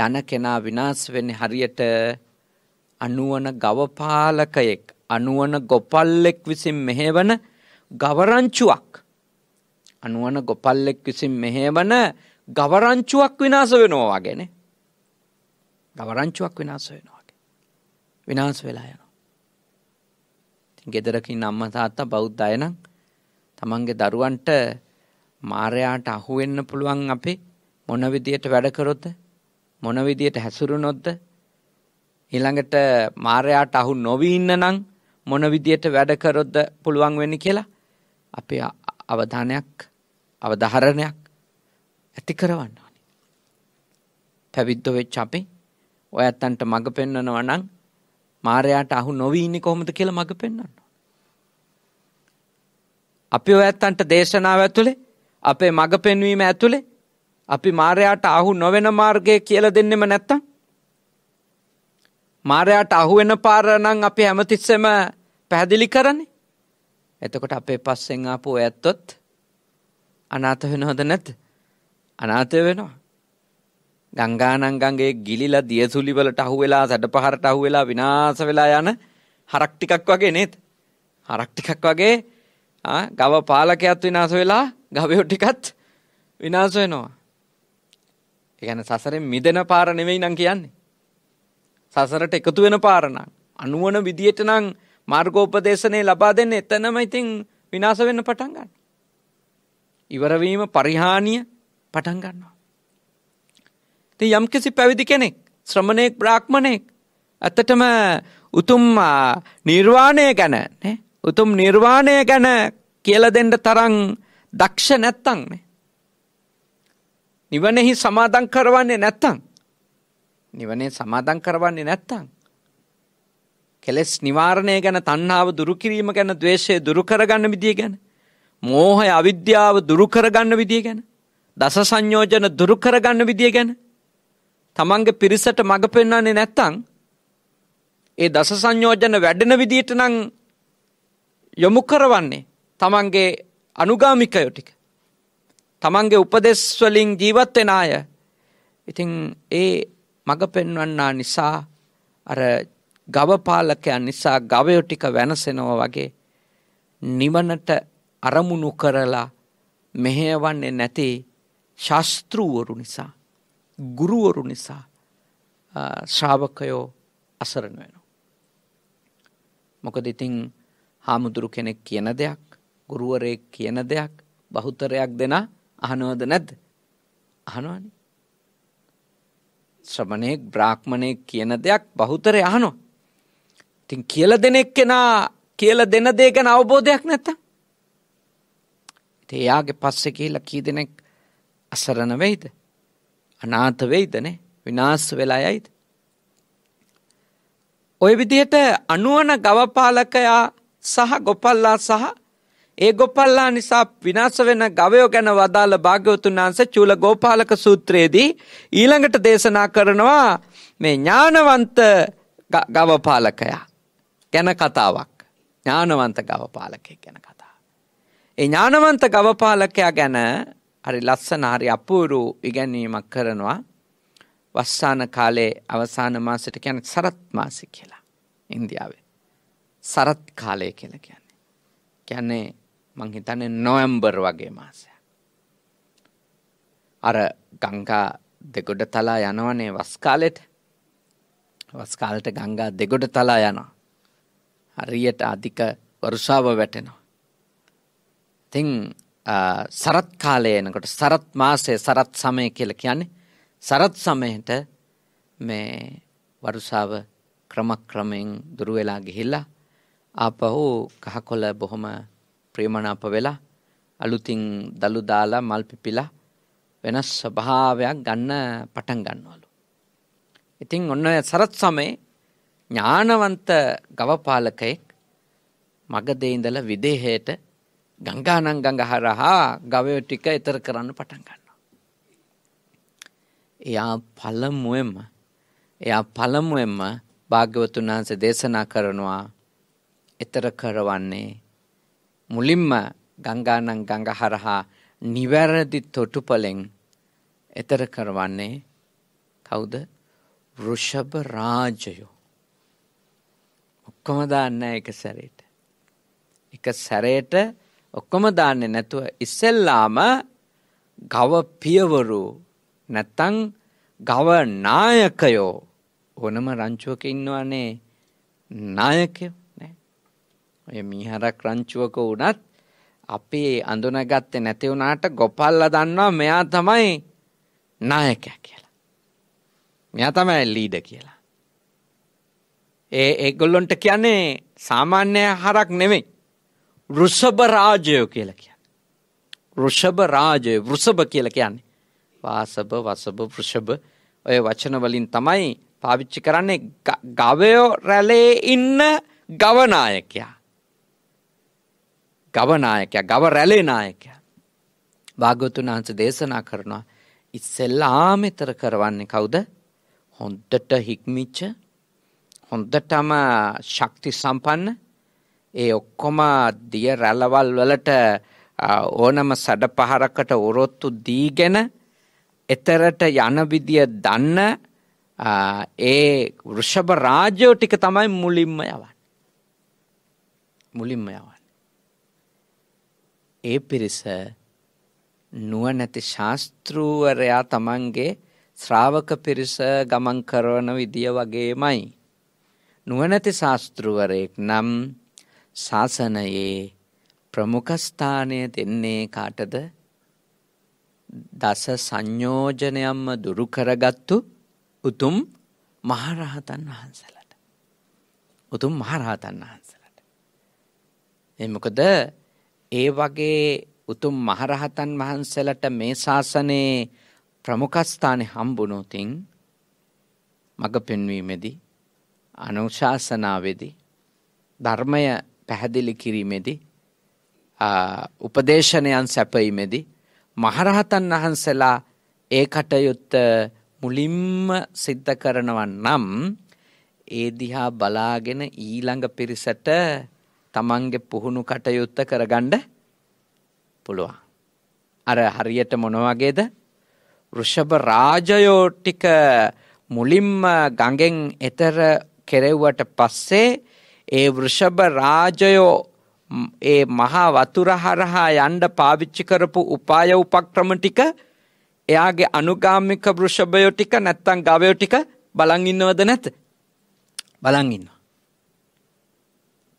යන කෙනා විනාශ වෙන්නේ හරියට අනුවන ගවපාලකයෙක් අනුවන ගොපල්ලෙක් විසින් මෙහෙවන ගවරංචුවක් අනුවන ගොපල්ලෙක් විසින් මෙහෙවන ගවරංචුවක් විනාශ වෙනවා වගේනේ ගවරංචුවක් වෙනස් වෙනවා. විනාශ වෙලා යනවා. ඉතින් ගෙදරකින් අම්මා තාත්තා බෞද්ධ අය නම් තමන්ගේ දරුවන්ට මාරයාට අහු වෙන්න පුළුවන් අපි මොන විදියට වැඩ කරොත් මොන විදියට හැසිරුණොත්ද ඊළඟට මාරයාට අහු නොවී ඉන්න නම් මොන විදියට වැඩ කරොත්ද පුළුවන් වෙන්නේ කියලා අපේ අවධානයක් අවධාරණයක් ඇති කරවන්න ඕනේ. පැවිද්ද වෙච්ච අපි ඔය ඇත්තන්ට මඟ පෙන්වනවා නම් මාරයාට අහු නොවී ඉන්නේ කොහොමද කියලා මඟ පෙන්වන්න. අපි ඔය ඇත්තන්ට දේශනාව ඇතුලේ අපේ මඟ පෙන්වීම ඇතුලේ අපි මාරයාට අහු නොවන මාර්ගය කියලා දෙන්නෙම නැත්තම් මාරයාට අහු වෙන පාර නම් අපි හැමතිස්සෙම පැහැදිලි කරන්නේ. එතකොට අපේ පස්සෙන් ආපු ඇත්තොත් අනාථ වෙනවද නැද්ද? අනාථ වෙනවා. ගංගානංගගේ ගිලිලා දියසුලි වලට අහු වෙලා සැඩපහරට අහු වෙලා විනාශ වෙලා යන හරක් ටිකක් වගේ නේද? හරක් ටිකක් වගේ ආ ගව පාලකයාත් විනාශ වෙලා ගවයෝ ටිකත් විනාශ වෙනවා. ඒ කියන්නේ සසරෙන් මිදෙන පාර නෙවෙයි නම් කියන්නේ. සසරට එකතු වෙන පාර නම් අනුවන විදියට නම් මාර්ගෝපදේශනේ ලබා දෙන්නේ එතනම ඉතින් විනාශ වෙන්න පටන් ගන්නවා. ඉවර වීම පරිහානිය පටන් ගන්නවා. ඉතින් යම්කිසි පැවිදි කෙනෙක් ශ්‍රමණයෙක් බ්‍රාහ්මණයෙක් ඇත්තටම උතුම් නිර්වාණය ගැන උතුම් නිර්වාණය ගැන කියලා දෙන්න තරම් දක්ෂ නැත්තම් නිවනෙහි සමාදම් කරවන්නේ නැත්තම් නිවනේ සමාදම් කරවන්නේ නැත්තම් කෙලස් නිවාරණය ගැන තණ්හාව දුරු කිරීම ගැන ද්වේෂය දුරු කරගන්න විදිය ගැන මෝහය අවිද්‍යාව දුරු කරගන්න විදිය ගැන දස සංයෝජන දුරු කරගන්න විදිය ගැන තමන්ගේ පිරිසට මඟ පෙන්වන්නේ නැත්තං ඒ දස සංයෝජන වැඩෙන විදියට නම් යොමු කරවන්නේ තමන්ගේ අනුගාමිකයෝ ටික. තමන්ගේ උපදෙස් වලින් ජීවත් වෙන අය. ඉතින් ඒ මඟ පෙන්වන්නා නිසා අර ගව පාලකයන් නිසා ගවයෝ ටික වෙනසෙනවා වගේ නිවනට අරමුණු කරලා මෙහෙයවන්නේ නැති ශාස්ත්‍රූවරු නිසා ගුරුවරු නිසා ශ්‍රාවකයෝ අසරණ වෙනවා. මොකද ඉතින් හාමුදුරු කෙනෙක් කියන දෙයක් ගුරුවරයෙක් කියන දෙයක් බහුතරයක් දෙන අහනවද නැද්ද අහනවනේ ශ්‍රමණයෙක් බ්‍රාහ්මණයෙක් කියන දෙයක් බහුතරය අහනවා ඉතින් කියලා දෙන එක්කෙනා කියලා දෙන දේ ගැන අවබෝධයක් නැත්තම් ඉතින් එයාගේ පස්සේ කියලා කී දෙනෙක් අසරණ වෙයිද අනාථ වෙයිද නේ? විනාශ වෙලා යයිද? ওই විදිහට අනුවන ගවපාලකයා සහ ගොපල්ලා සහ ඒ ගොපල්ලා නිසා විනාශ වෙන ගවයෝ ගැන වදාළ භාග්‍යවතුන් වහන්සේ චූල ගෝපාලක සූත්‍රයේදී ඊළඟට දේශනා කරනවා මේ ඥානවන්ත ගවපාලකයා ගැන කතාවක්. ඥානවන්ත ගවපාලකයෙක් ගැන කතාවක්. ඒ ඥානවන්ත ගවපාලකයා ගැන හරි ලස්සන හරි අපූරු ඉගැන්වීමක් කරනවා වස්සාන කාලේ අවසාන මාසෙට කියන්නේ සරත් මාසෙ කියලා ඉන්දියාවේ. සරත් කාලය කියලා කියන්නේ. කියන්නේ මං හිතන්නේ නොවැම්බර් වගේ මාසයක්. අර ගංගා දෙගොඩ තලා යනවනේ වස් කාලෙට. වස් කාලෙට ගංගා දෙගොඩ තලා යනවා. හරියට අධික වර්ෂාව වැටෙනවා. ඉතින් සරත් කාලය එනකොට සරත් මාසය සරත් සමය කියලා කියන්නේ සරත් සමයට මේ වරුසාව ක්‍රමක්‍රමයෙන් දුර වෙලා ගිහිල්ලා ආපහු කහකොළ බොහොම ප්‍රියමනාප වෙලා අලුතින් දලු දාලා මල් පිපිලා වෙනස් ස්වභාවයක් ගන්න පටන් ගන්නවලු. ඉතින් ඔන්න සරත් සමේ ඥානවන්ත ගවපාලකයෙක් මගදේ ඉඳලා විදේහයට ගංගානං ගඟ හරහා ගවය ටික ඈතර කරන්න පටන් ගන්නවා. එයා පළමුවෙන්ම එයා පළමුවෙන්ම භාග්‍යවතුන් වහන්සේ දේශනා කරනවා ඈතර කරවන්නේ මුලින්ම ගංගානං ගඟ හරහා නිවැරදි තොටුපලෙන් ඈතර කරවන්නේ කවුද? ඍෂභ රාජයෝ. ඔක්කොම දාන්න එක සැරේට. එක සැරේට ඔක්කොම දාන්නේ නැතුව ඉස්සෙල්ලාම ගව පියවරු නැත්තම් ගව නායකයෝ ඕනම රංචුවක ඉන්නවනේ නායකයෝ නේ. ඔය මීහරක් රංචුවක වුණත් අපි අඳුනගත්තේ නැති වුණාට ගොපල්ලා දන්නවා මෙයා තමයි නායකයා කියලා. මෙයා තමයි ලීඩර් කියලා. ඒ ඒගොල්ලොන්ට කියන්නේ සාමාන්‍ය හරක් නෙමෙයි. වෘෂභ රාජයෝ කියලා කියන්නේ. වෘෂභ රාජය වෘෂභ කියලා කියන්නේ. වාසභ වසභ වෘෂභ ඔය වචන වලින් තමයි පාවිච්චි කරන්නේ ගවයෝ රැළේ ඉන්න ගවනායකයා. ගවනායකයා ගව රැළේ නායකයා. භාග්‍යවතුන් වහන්සේ දේශනා කරනවා ඉස්සෙල්ලාම ඊතර කරවන්නේ කවුද? හොඳට හික්මිච්ච හොඳටම ශක්ති සම්පන්න ඒ ඔක්කොම දිය රැලවල් වලට ඕනම සඩ පහරකට ඔරොත්තු දීගෙන එතරට යන විදිය දන්න ඒ වෘෂභ රාජ්‍යෝ ටික තමයි මුලින්ම යවන්නේ. මුලින්ම යවන්නේ. ඒ පිරිස නුවණැති ශාස්ත්‍රූවරයා තමන්ගේ ශ්‍රාවක පිරිස ගමන් කරන විදිය වගේමයි. නුවණැති ශාස්ත්‍රූවරයෙක් නම් ශාසනයේ ප්‍රමුඛස්ථානය දෙන්නේ කාටද? දස සංයෝජනයම්ම දුරු කරගත්තු උතුම් මහරහතන් වහන්සලට. උතුම් මහරහතන් වහන්සලට. ඒ මොකද ඒ වගේ උතුම් මහරහතන් වහන්සලට මේ ශාසනයේ ප්‍රමුඛස්ථානේ හම්බුනොතින් මඟ පෙන්වීමේදී අනුශාසනාවේදී ධර්මය පැහැදිලි කිරීමේදී උපදේශනයන් සැපීමේදී මහරහතන් වහන්සලා ඒ කටයුත්ත මුලින්ම සිද්ධ කරනවන් නම් ඒ දිහා බලාගෙන ඊළඟ පිරිසට තමන්ගේ පුහුණු කටයුත්ත කරගන්න පුළුවන්. අර හරියට මොන වගේද? ඍෂභ රාජයෝ ටික මුලින්ම ගඟෙන් එතර කෙරෙව්වට පස්සේ ඒ වෘෂභ රාජයෝ ඒ මහා වතුර හරහා යන්න පාවිච්චි කරපු උපාය උපක්‍රම ටික එයාගේ අනුගාමික වෘෂභයෝ ටික නැත්තම් ගවයෝ ටික බලන් ඉන්නවද නැත බලන් ඉන්නවා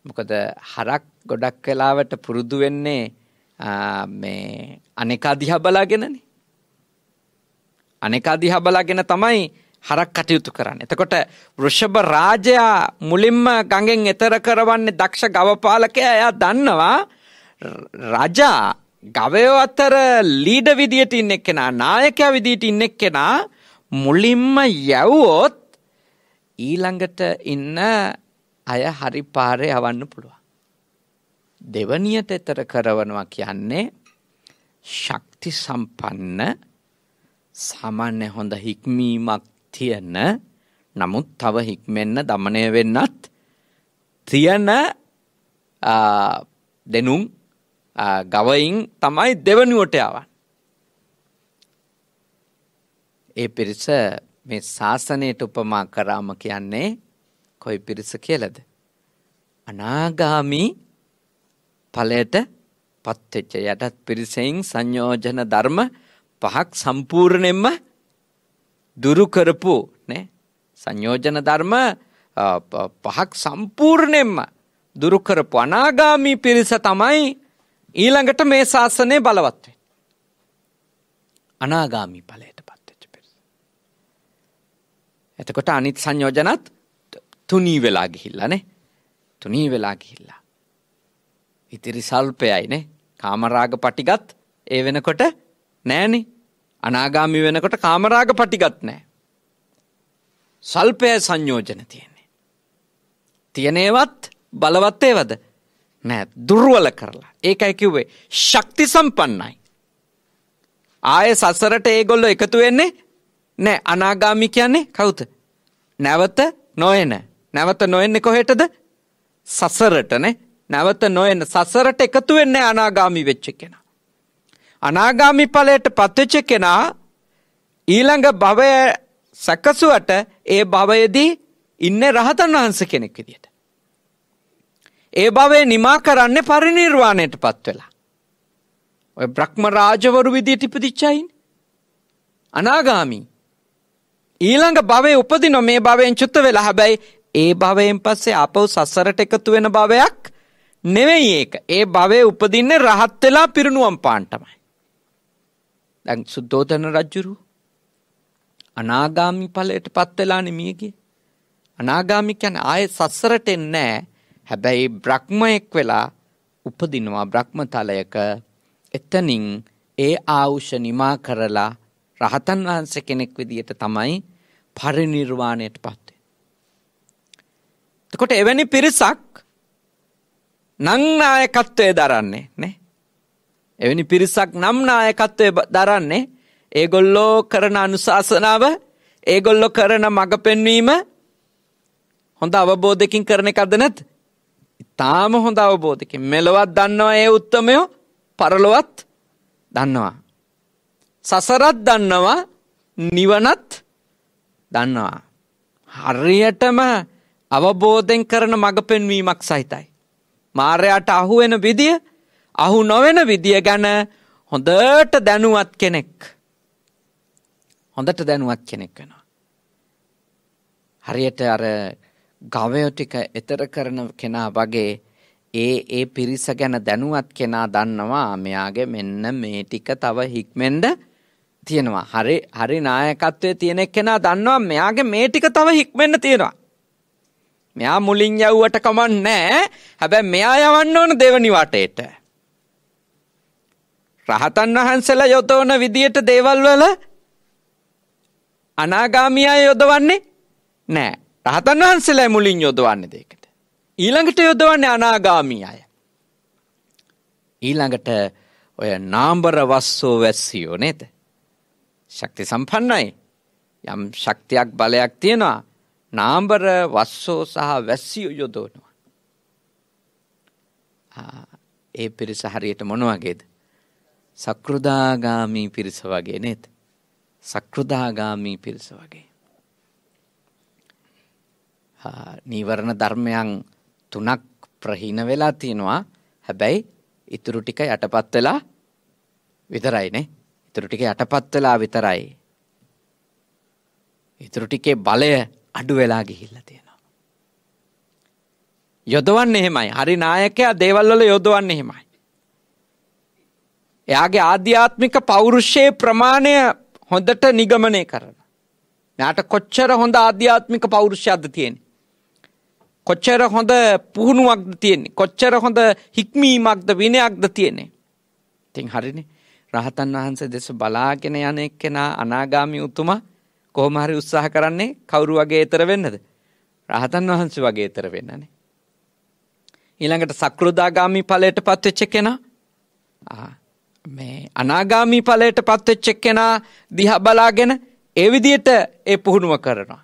මොකද හරක් ගොඩක් වෙලාවට පුරුදු වෙන්නේ මේ අනේකා දිහා බලාගෙනනේ අනේකා දිහා බලාගෙන තමයි හරක් කටයුතු කරන්න. එතකොට වෘෂභ රාජයා මුලින්ම ගඟෙන් එතර කරවන්නේ දක්ෂ ගවපාලකයා එයා දන්නවා රජා ගවයෝ අතර ලීඩ විදියට ඉන්න එක්කෙනා නායකයා විදියට ඉන්න එක්කෙනා මුලින්ම යැවුවොත් ඊළඟට ඉන්න අය හරි පාරේ යවන්න පුළුවන්. දෙවනියට එතර කරවනවා කියන්නේ ශක්ති සම්පන්න සාමාන්‍ය හොඳ හික්මීමක් තියෙන නමුත් තව හික්මෙන්න দমনය වෙන්නත් තියෙන දෙනුම් ගවයින් තමයි දෙවනුවට යවන්නේ. ඒ පිරිස මේ ශාසනයට උපමා කරාම කියන්නේ කොයි පිරිස කියලාද? අනාගාමි ඵලයට පත්වෙච්ච යටත් පිරිසෙන් සංයෝජන ධර්ම පහක් සම්පූර්ණයෙන්ම දුරු කරපු නේ සංයෝජන ධර්ම පහක් සම්පූර්ණයෙන්ම දුරු කරපු අනාගාමී පිරිස තමයි ඊළඟට මේ ශාසනය බලවත් වෙන්නේ. අනාගාමී ඵලයට පත් වෙච්ච පිරිස. එතකොට අනිත් සංයෝජනත් තුනී වෙලා ගිහිල්ලා නේ. තුනී වෙලා ගිහිල්ලා. ඉතිරි සල්පයයි නේ. කාමරාග පටිගත් ඒ වෙනකොට නෑනේ. අනාගාමි වෙනකොට කාමරාග පටිගත් නෑ. සල්පය සංයෝජන තියන්නේ. තියනේවත් බලවත්තේවද නෑ දුර්ුවල කරලා ඒකයි කිව්වේ ශක්ති සම්පන්නයි. ආය සසරට ඒගොල්ලො එකතු වෙන්නේ නෑ අනාගාමි කියන්නේ කවුත. නැවත නොයන නැවත නොයන්නේ කොහෙටද සසරටන නැවත නොයන්න සසරට එකතු වෙන්නේ අනාගාමි වෙච්ච කෙනා. අනාගාමි ඵලයට පත්වෙච්ච කෙනා ඊළඟ භවය සැකසුවට ඒ භවයේදී ඉන්නේ රහතන් වහන්සේ කෙනෙක් විදියට. ඒ භවය නිමා කරන්නේ පරිණිර්වාණයටපත් වෙලා. ඔය බ්‍රහ්ම රාජවරු විදියට ඉපදිච්චයින්. අනාගාමි. ඊළඟ භවයේ උපදින මේ භවයෙන් චුත වෙලා හැබැයි ඒ භවයෙන් පස්සේ ආපහු සසරට එකතු වෙන භවයක් නෙවෙයි ඒක. ඒ භවයේ උපදින්නේ රහත් වෙලා පිරිනුවම් පාන්ටමයි. දැන් සුද්ධෝදන රජුරු අනාගාමි ඵලයට පත් වෙලානේ මියගේ. අනාගාමි කියන්නේ ආයේ සසරට එන්නේ නැහැ. හැබැයි බ්‍රහ්මයෙක් වෙලා උපදිනවා බ්‍රහ්මතලයක. එතනින් ඒ ආයුෂ නිමා කරලා රහතන් වහන්සේ කෙනෙක් විදියට තමයි පරිණිර්වාණයට පත් වෙන්නේ. එතකොට එවැනි පිරිසක් නං නායකත්වයේ දරන්නේ නේ එවැනි පිරිසක් නම් නායකත්වය දරන්නේ ඒගොල්ලෝ කරන අනුශාසනාව ඒගොල්ලෝ කරන මඟ පෙන්වීම හොඳ අවබෝධකින් කරන එකද නැත්? ඊටාම හොඳ අවබෝධකින් මෙලොවත් දන්නවා ඒ උත්මයෝ පරලොවත් දන්නවා. සසරත් දන්නවා නිවනත් දන්නවා. හරියටම අවබෝධයෙන් කරන මඟ පෙන්වීමක් සහිතයි. මාරයාට අහු වෙන විදිය අහු නොවෙන විදිය ගැන හොඳට දැනුවත් කෙනෙක් හොඳට දැනුවත් කෙනෙක් වෙනවා. හරියට අර ගවයෝ ටික එතර කරන කෙනා වගේ ඒ ඒ පිරිස ගැන දැනුවත් කෙනා දන්නවා මෙයාගේ මෙන්න මේ ටික තව හික්මෙන්ඩ තියෙනවා. හරි හරි නායකත්වයේ තියෙන කෙනා දන්නවා මෙයාගේ මේ ටික තව හික්මෙන්න තියෙනවා. මෙයා මුලින් යව්වට කමක් නැහැ. හැබැයි මෙයා යවන්න ඕන දෙවනි වටේට. රහතන් වහන්සලා යොදවන විදියට දේවල්වල අනාගාමියය යොදවන්නේ නෑ රහතන් වහන්සේලා මුලින් යොදවන්න දෙකට. ඊළඟට යොදවන්නේ අනාගාමී අය. ඊළඟට ඔය නාම්බර වස්සෝ වැස්සියෝ නේද? ශක්ති සම්පන්නයි. යම් ශක්තියක් බලයක් තියෙනවා. නාම්බර වස්සෝ සහ වැස්සියෝ යොදවනවා. ඒ පිරිස හරියට මොන වගේද? සක්‍රුදාගාමී පිරිස වගේ නේද? සක්‍රුදාගාමී පිරිස වගේ. නීවරණ ධර්මයන් තුනක් ප්‍රහීන වෙලා තියෙනවා. හැබැයි ඉතුරු ටික යටපත් වෙලා විතරයි නේ. ඉතුරු ටික යටපත් වෙලා විතරයි. ඉතුරු ටිකේ බලය අඩු වෙලා ගිහිල්ලා තියෙනවා. යොදවන්නේ එහෙමයි. හරි නායකයා දේවල් වල යොදවන්නේ එහෙමයි. එයාගේ ආධ්‍යාත්මික පෞරුෂයේ ප්‍රමාණය හොඳට නිගමනය කරන. නාට කොච්චර හොඳ ආධ්‍යාත්මික පෞරුෂයක්ද තියෙන්නේ. කොච්චර හොඳ පුහුණුවක්ද තියෙන්නේ. කොච්චර හොඳ හික්මීමක්ද විනයක්ද තියෙන්නේ. ඉතින් හරිනේ. රහතන් වහන්සේ දෙස බලාගෙන යන එක්කෙනා අනාගාමි උතුමා කොහොම හරි උත්සාහ කරන්නේ කවුරු වගේ ඊතර වෙන්නද? රහතන් වහන්සේ වගේ ඊතර වෙන්නනේ. ඊළඟට සක්‍රුදාගාමි ඵලයටපත් වෙච්ච කෙනා ආ මේ අනාගාමී ඵලයට පත්වෙච්ච කෙනා දිහා බලාගෙන ඒ විදිහට ඒ පුහුණුව කරනවා.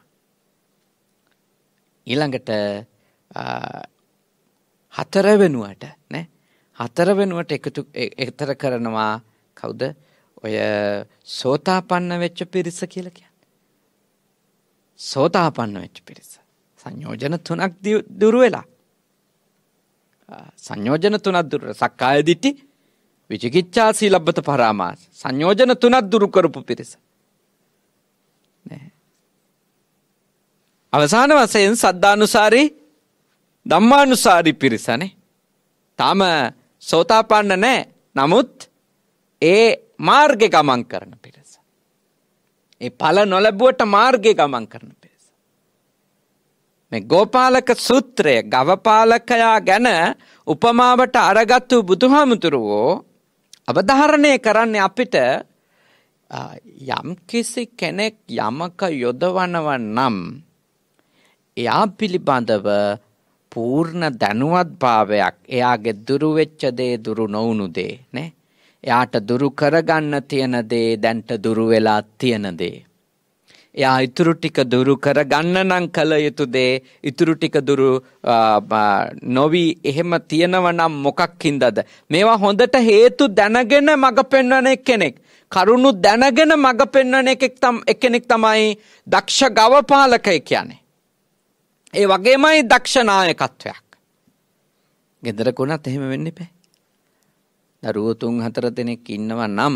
ඊළඟට හතර වෙනුවට නේ හතර වෙනුවට එකතු එකතර කරනවා කවුද? ඔය සෝතාපන්න වෙච්ච පිරිස කියලා කියන්නේ. සෝතාපන්න වෙච්ච පිරිස. සංයෝජන තුනක් දුර වෙලා. සංයෝජන තුනක් දුර. සක්කාය දිට්ඨි විචිකිච්ඡා සීලබ්බත පරාමාස සංයෝජන තුනක් දුරු කරපු පිරිස. අවසාන වශයෙන් සද්ධානුසාරී ධම්මානුසාරී පිරිසනේ. තාම සෝතාපන්න නැහැ. නමුත් ඒ මාර්ගේ ගමන් කරන පිරිස. ඒ ඵල නොලැබුවට මාර්ගේ ගමන් කරන පිරිස. මේ ගෝපාලක සූත්‍රය ගවපාලකයා ගැන උපමාවට අරගත්තු බුදුහාමුදුරුවෝ අවධාරණය කරන්න අපිට යම්කිසි කෙනෙක් යමක යොදවනව නම් එයා පිළිබඳව පූර්ණ දැනුවත් භාවයක් එයාගේ දුරුවෙච්ච දේ දුරු නොවුණු දේ නේ එයාට දුරු කරගන්න තියෙන දේ දැන්ට දුරු වෙලා තියෙන දේ එයා ඉතුරු ටික දුරු කර ගන්න නම් කළ යුතු දේ ඉතුරු ටික දුරු නොවි එහෙම තියෙනව නම් මොකක් හින්දාද මේවා හොඳට හේතු දැනගෙන මඟ පෙන්වන කෙනෙක් කරුණු දැනගෙන මඟ පෙන්වන එකෙක් තම එක්කෙනෙක් තමයි දක්ෂ ගවපාලකය කියන්නේ ඒ වගේමයි දක්ෂ නායකත්වයක් ගෙදරකුණත් එහෙම වෙන්න එපා දරුවෝ තුන් හතර දෙනෙක් ඉන්නවා නම්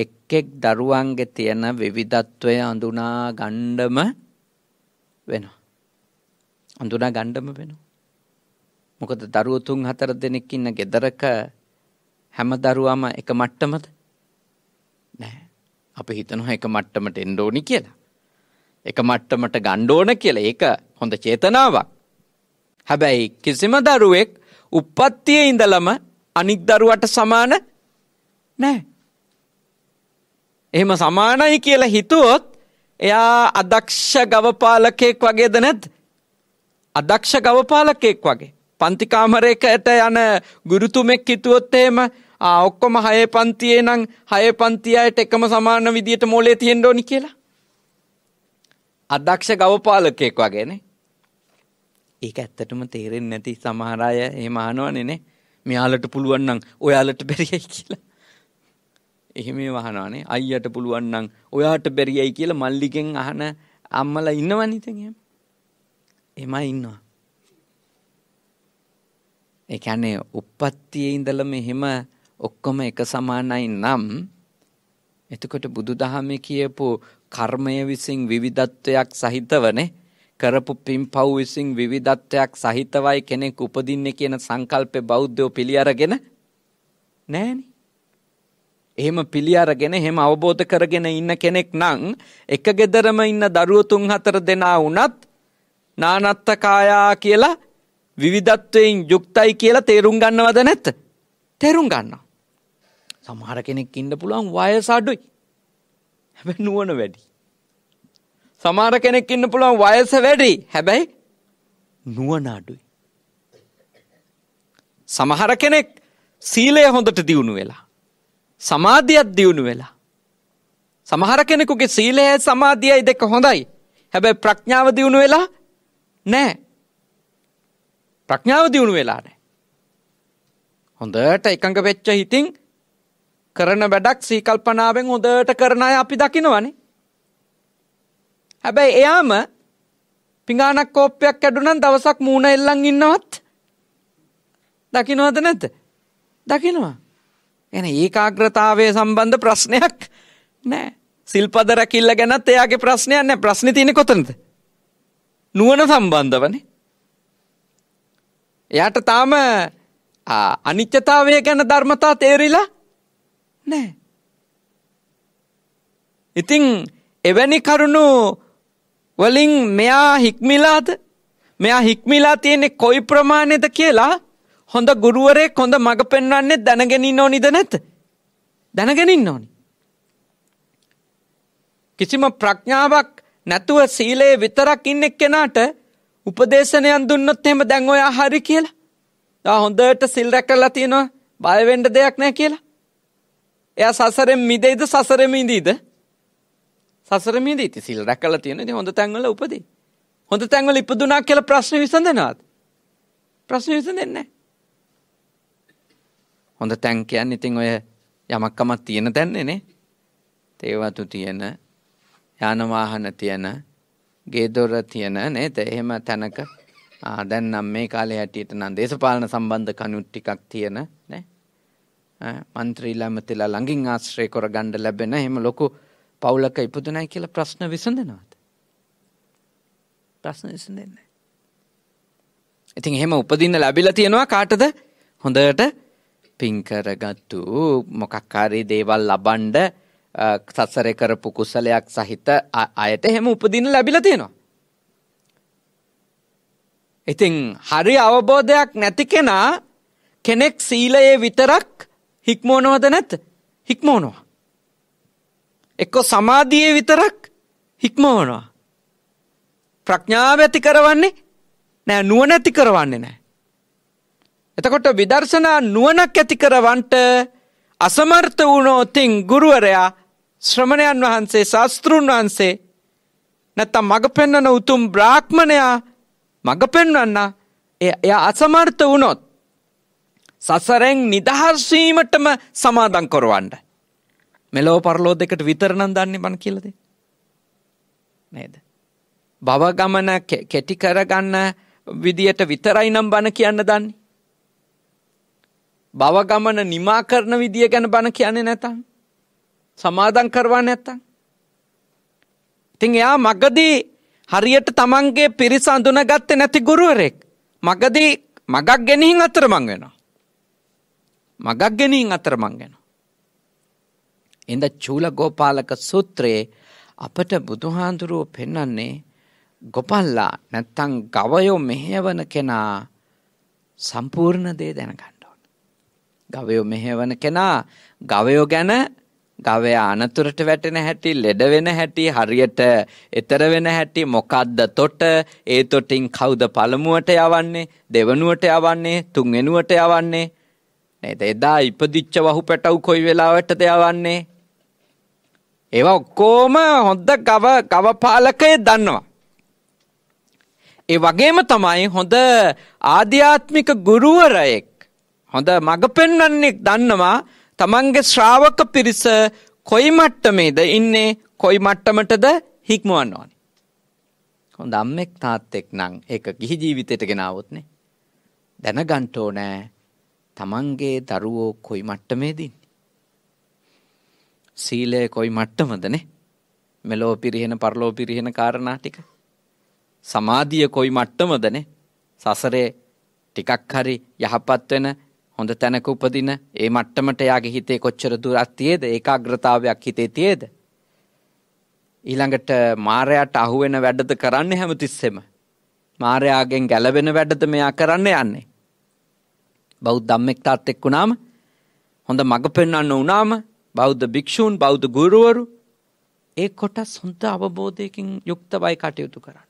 එක් එක් දරුවන්ගේ තියෙන විවිධත්වය අඳුනා ගණ්ඩම වෙනවා. අඳුනා ගණ්ඩම වෙනවා. මොකද දරුවෝ තුන් හතර දෙනෙක් ඉන්න ගෙදරක හැම දරුවාම එක මට්ටමද? නෑ. අපි හිතනවා එක මට්ටමට එන්න ඕනි කියලා. එක මට්ටමට ගන්න ඕන කියලා. ඒක හොඳ චේතනාවක්. හැබැයි කිසිම දරුවෙක් උප්පත්තියේ ඉඳලම අනික් දරුවට සමාන නෑ. එහෙම සමානයි කියලා හිතුවොත් එයා අදක්ෂ ගවපාලකෙක් වගේද නැද්ද? අදක්ෂ ගවපාලකෙක් වගේ. පන්ති කාමරයකට යන ගුරුතුමෙක් හිතුවොත් එහෙම ආ ඔක්කොම හයේ පන්තියේ නම් හයේ පන්ති අයට එකම සමාන විදියට මොලේ තියෙන්න ඕනි කියලා. අදක්ෂ ගවපාලකෙක් වගේනේ. ඒක ඇත්තටම තේරෙන්නේ නැති සමහර අය එහෙම අහනවනේ නේ. මෙයාලට පුළුවන් නම් ඔයාලට බැරියයි කියලා. එහෙම වහනවානේ අයියට පුළුවන් නම් ඔයාට බැරියයි කියලා මල්ලිගෙන් අහන අම්මලා ඉන්නවනේ ඉතින් එහෙම. එමයි ඉන්නවා. ඒ කියන්නේ උප්පත්තියේ ඉඳලම එහෙම ඔක්කොම එක සමානයි නම් එතකොට බුදුදහමේ කියපු කර්මය විසින් විවිධත්වයක් සහිතවනේ කරපු පින්පව් විසින් විවිධත්වයක් සහිතවයි කෙනෙක් උපදින්නේ කියන සංකල්පේ බෞද්ධෝ පිළි අරගෙන නෑනේ එහෙම පිළි අරගෙන එහෙම අවබෝධ කරගෙන ඉන්න කෙනෙක් නම් එක ගෙදරම ඉන්න දරුවෝ තුන් හතර දෙනා වුණත් නානත්ත කායා කියලා විවිධත්වයෙන් යුක්තයි කියලා තේරුම් ගන්නවද නැත්ද? තේරුම් ගන්නවා. සමහර කෙනෙක් ඉන්න පුළුවන් වයස අඩුයි. හැබැයි නුවණ වැඩි. සමහර කෙනෙක් ඉන්න පුළුවන් වයස වැඩි. හැබැයි නුවණ අඩුයි. සමහර කෙනෙක් සීලය හොඳට දියුණු වෙලා සමාධියක් දියුණු වෙලා. සමහර කෙනෙකුගේ සීලයයි සමාධියයි දෙක හොඳයි. හැබැයි ප්‍රඥාව දියුණු වෙලා නෑ. ප්‍රඥාව දියුණු වෙලා නෑ. හොඳට එකඟ වෙච්ච හිතින් කරන වැඩක් සීකල්පනාවෙන් හොඳට කරන අය අපි දකිනවනේ. හැබැයි එයාම පිඟානක් කෝප්පයක් ඇඩුනන් දවසක් මූණ එල්ලන් ඉන්නවත් දකිනවද නැද්ද? දකිනවා. يعني ඒකාග්‍රතාවය සම්බන්ධ ප්‍රශ්නයක් නෑ. සිල්පද රැකිල්ල ගැනත් එයාගේ ප්‍රශ්නයක් නෑ. ප්‍රශ්නේ තියෙන්නේ කොතනද? නුවණ සම්බන්ධවනේ. එයාට තාම අනිත්‍යතාවය ගැන ධර්මතා තේරිලා නෑ. ඉතින් එවැනි කරුණු වලින් මෙයා හික්මිලාද? මෙයා හික්මිලා තියෙන්නේ කොයි ප්‍රමාණයද කියලා හොඳ ගුරුවරයෙක් හොඳ මඟ පෙන්වන්නේ දැනගෙනින්න ඕනිද නැත. දැනගෙනින්න ඕනි. කිසිම ප්‍රඥාවක් නැතුව සීලයේ විතරක් ඉන්න එක්කෙනාට උපදේශනයන් දුන්නොත් එහෙම දැන් ඔයා හරි කියලා. ආ හොඳට සිල් රැකලා තියෙනවා. බය වෙන්න දෙයක් නැහැ කියලා. එයා සසරෙන් මිදෙයිද සසරෙම ඉඳීද? සසරෙම ඉඳී. ඉතින් සිල් රැකලා තියෙනවා. ඉතින් හොඳ තැන්වල උපදී. හොඳ තැන්වල ඉපදුනා කියලා ප්‍රශ්න විසඳනවාද? ප්‍රශ්න විසඳෙන්නේ නැහැ. හොඳ තැන් කියන්නේ ඉතින් ඔය යමක්කමක් තියෙන තැන්නේ නේ. තේවතු තියෙන, යාන වාහන තියෙන, ගේ දොර තියෙන නේද? එහෙම තැනක ආ දැන් නම් මේ කාලේ හැටියට නම් දේශපාලන සම්බන්ධ කණු ටිකක් තියෙන නේ. මන්ත්‍රීලා මතලා ළඟින් ආශ්‍රය කරගන්න ලැබෙන එහෙම ලොකු පවුලක ඉපදුනයි කියලා ප්‍රශ්න විසඳනවාද? ප්‍රශ්න විසඳෙන්නේ. ඉතින් එහෙම උපදින්න ලැබිලා තියෙනවා කාටද? හොඳට පින් කරගත්තු මොකක් හරි දේවල් ලබන්ඩ සසරේ කරපු කුසලයක් සහිත අයට එහෙම උපදින ලැබිලා තියෙනවා. ඉතින් හරි අවබෝධයක් නැති කෙනා කෙනෙක් සීලයේ විතරක් හික්මෝනවද නැත හික්මෝනවා. එක්කෝ සමාධියේ විතරක් හික්මෝනවා. ප්‍රඥාව ඇති කරවන්නේ නෑ නුවණ ඇති කරවන්නේ නෑ. එතකොට විදර්ශනා නුවණක් ඇති කරවන්ට අසමර්ථ වුණොතින් ගුරුවරයා ශ්‍රමණයන් වහන්සේ ශාස්තෘන් වහන්සේ නැත්තම් මඟ පෙන්වන උතුම් බ්‍රාහ්මණයා මඟ පෙන්වන්න එයා අසමර්ථ වුණොත් සසරෙන් නිදහස් වීමටම සමාදම් කරවන්න. මෙලොව පරලෝ දෙකට විතර නම් දන්නේ මං කියලාද? නේද? භව ගමන කෙටි කරගන්න විදියට විතරයි නම් බන කියන්න දන්නේ. බව ගමන නිමා කරන විදිය ගැන බණ කියන්නේ නැතන්. සමාදන් කරවා නැත්තන්. ඉතින් එයා මගදී හරියට තමන්ගේ පිරිස අඳුනගත්තේ නැති ගුරුවරෙක්. මගදී මගක් ගෙනihin අතරමං වෙනවා. මගක් ගෙනihin අතරමං වෙනවා. එඳ චූලගෝපාලක සූත්‍රයේ අපට බුදුහාඳුරුව පෙන්වන්නේ ගොපල්ලා නැත්තම් ගවයෝ මෙහෙයවන කෙනා සම්පූර්ණ දේ දැනගන්න. ගවයෝ මෙහෙවන කෙනා ගවයෝ ගැන ගවයා අනතුරට වැටෙන හැටි ලෙඩ වෙන හැටි හරියට ඈතර වෙන හැටි මොකද්ද තොට ඒ තොටින් කවුද පළමුවට යවන්නේ දෙවනුවට යවන්නේ තුන්වෙනුවට යවන්නේ නේද එදා ඉපදිච්ච වහු පැටව් කොයි වෙලාවටද යවන්නේ ඒවා ඔක්කොම හොඳ ගව ගවපාලකය දන්නවා ඒ වගේම තමයි හොඳ ආධ්‍යාත්මික ගුරුවරයෙක් හොඳ මඟ පෙන්වන්නෙක් දන්නවා තමන්ගේ ශ්‍රාවක පිරිස කොයි මට්ටමේද ඉන්නේ කොයි මට්ටමටද හික්මවන්න ඕනි. හොඳ අම්මෙක් තාත්තෙක් නම් ඒක ගිහි ජීවිතයට ගෙනාවොත්නේ. දැනගන්න ඕනෑ තමන්ගේ දරුවෝ කොයි මට්ටමේද ඉන්නේ. සීලය කොයි මට්ටමදනේ? මෙලෝ පිරිහෙන පරලෝ පිරිහෙන කාරණා ටික. සමාධිය කොයි මට්ටමදනේ? සසරේ ටිකක් හරි යහපත් වෙන හොඳ තැනක උපදින ඒ මට්ටමට යාගේ හිතේ කොච්චර දුරක් තියේද ඒකාග්‍රතාවයක් හිතේ තියේද ඊළඟට මාරයාට අහුවෙන වැඩද කරන්නේ හැමතිස්සෙම මාරයාගෙන් ගැලවෙන වැඩද මෙයා කරන්න යන්නේ බෞද්ධ ධම්මෙක්ටත් එක්ුණාම හොඳ මඟ පෙන්වන්න වුණාම බෞද්ධ භික්ෂූන් බෞද්ධ ගුරුවරු ඒ කොටස් හොඳ අවබෝධයකින් යුක්තවයි කටයුතු කරන්න.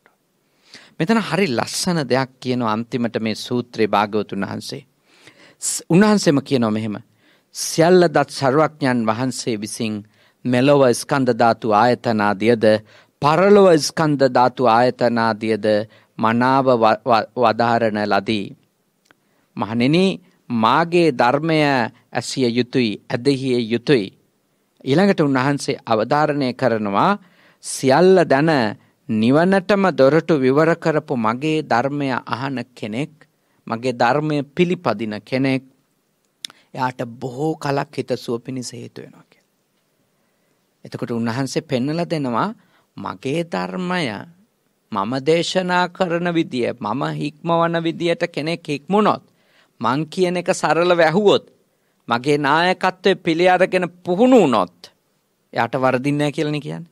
මෙතන හරි ලස්සන දෙයක් කියන අන්තිමට මේ සූත්‍රයේ භාග්‍යවතුන් වහන්සේ. උන්වහන්සේම කියනවා මෙහෙම සියල්ල දත් සර්වඥන් වහන්සේ විසින් මෙලොව ස්කන්ධ ධාතු ආයතනාදියද පරලොව ස්කන්ධ ධාතු ආයතනාදියද මනාව වදාරණ ලදී. මහණෙනි මාගේ ධර්මය ඇසිය යුතුයි ඇදහිය යුතුයි. ඊළඟට උන්වහන්සේ අවධාරණය කරනවා සියල්ල දැන නිවනටම දොරටු විවර කරපු මගේ ධර්මය අහන කෙනෙක් මගේ ධර්මය පිළිපදින කෙනෙක් එයාට බොහෝ කලක් හිතසුව පිණිස හේතු වෙනවා කියලා. එතකොට උන්වහන්සේ පෙන්වලා දෙනවා මගේ ධර්මය මම දේශනා කරන විදිය මම හික්මවන විදියට කෙනෙක් හික්මුණොත් මං කියන එක සරලව ඇහුවොත් මගේ නායකත්වය පිළි අරගෙන පුහුණු වුණොත් එයාට වරදින්නේ නැහැ කියලානේ කියන්නේ.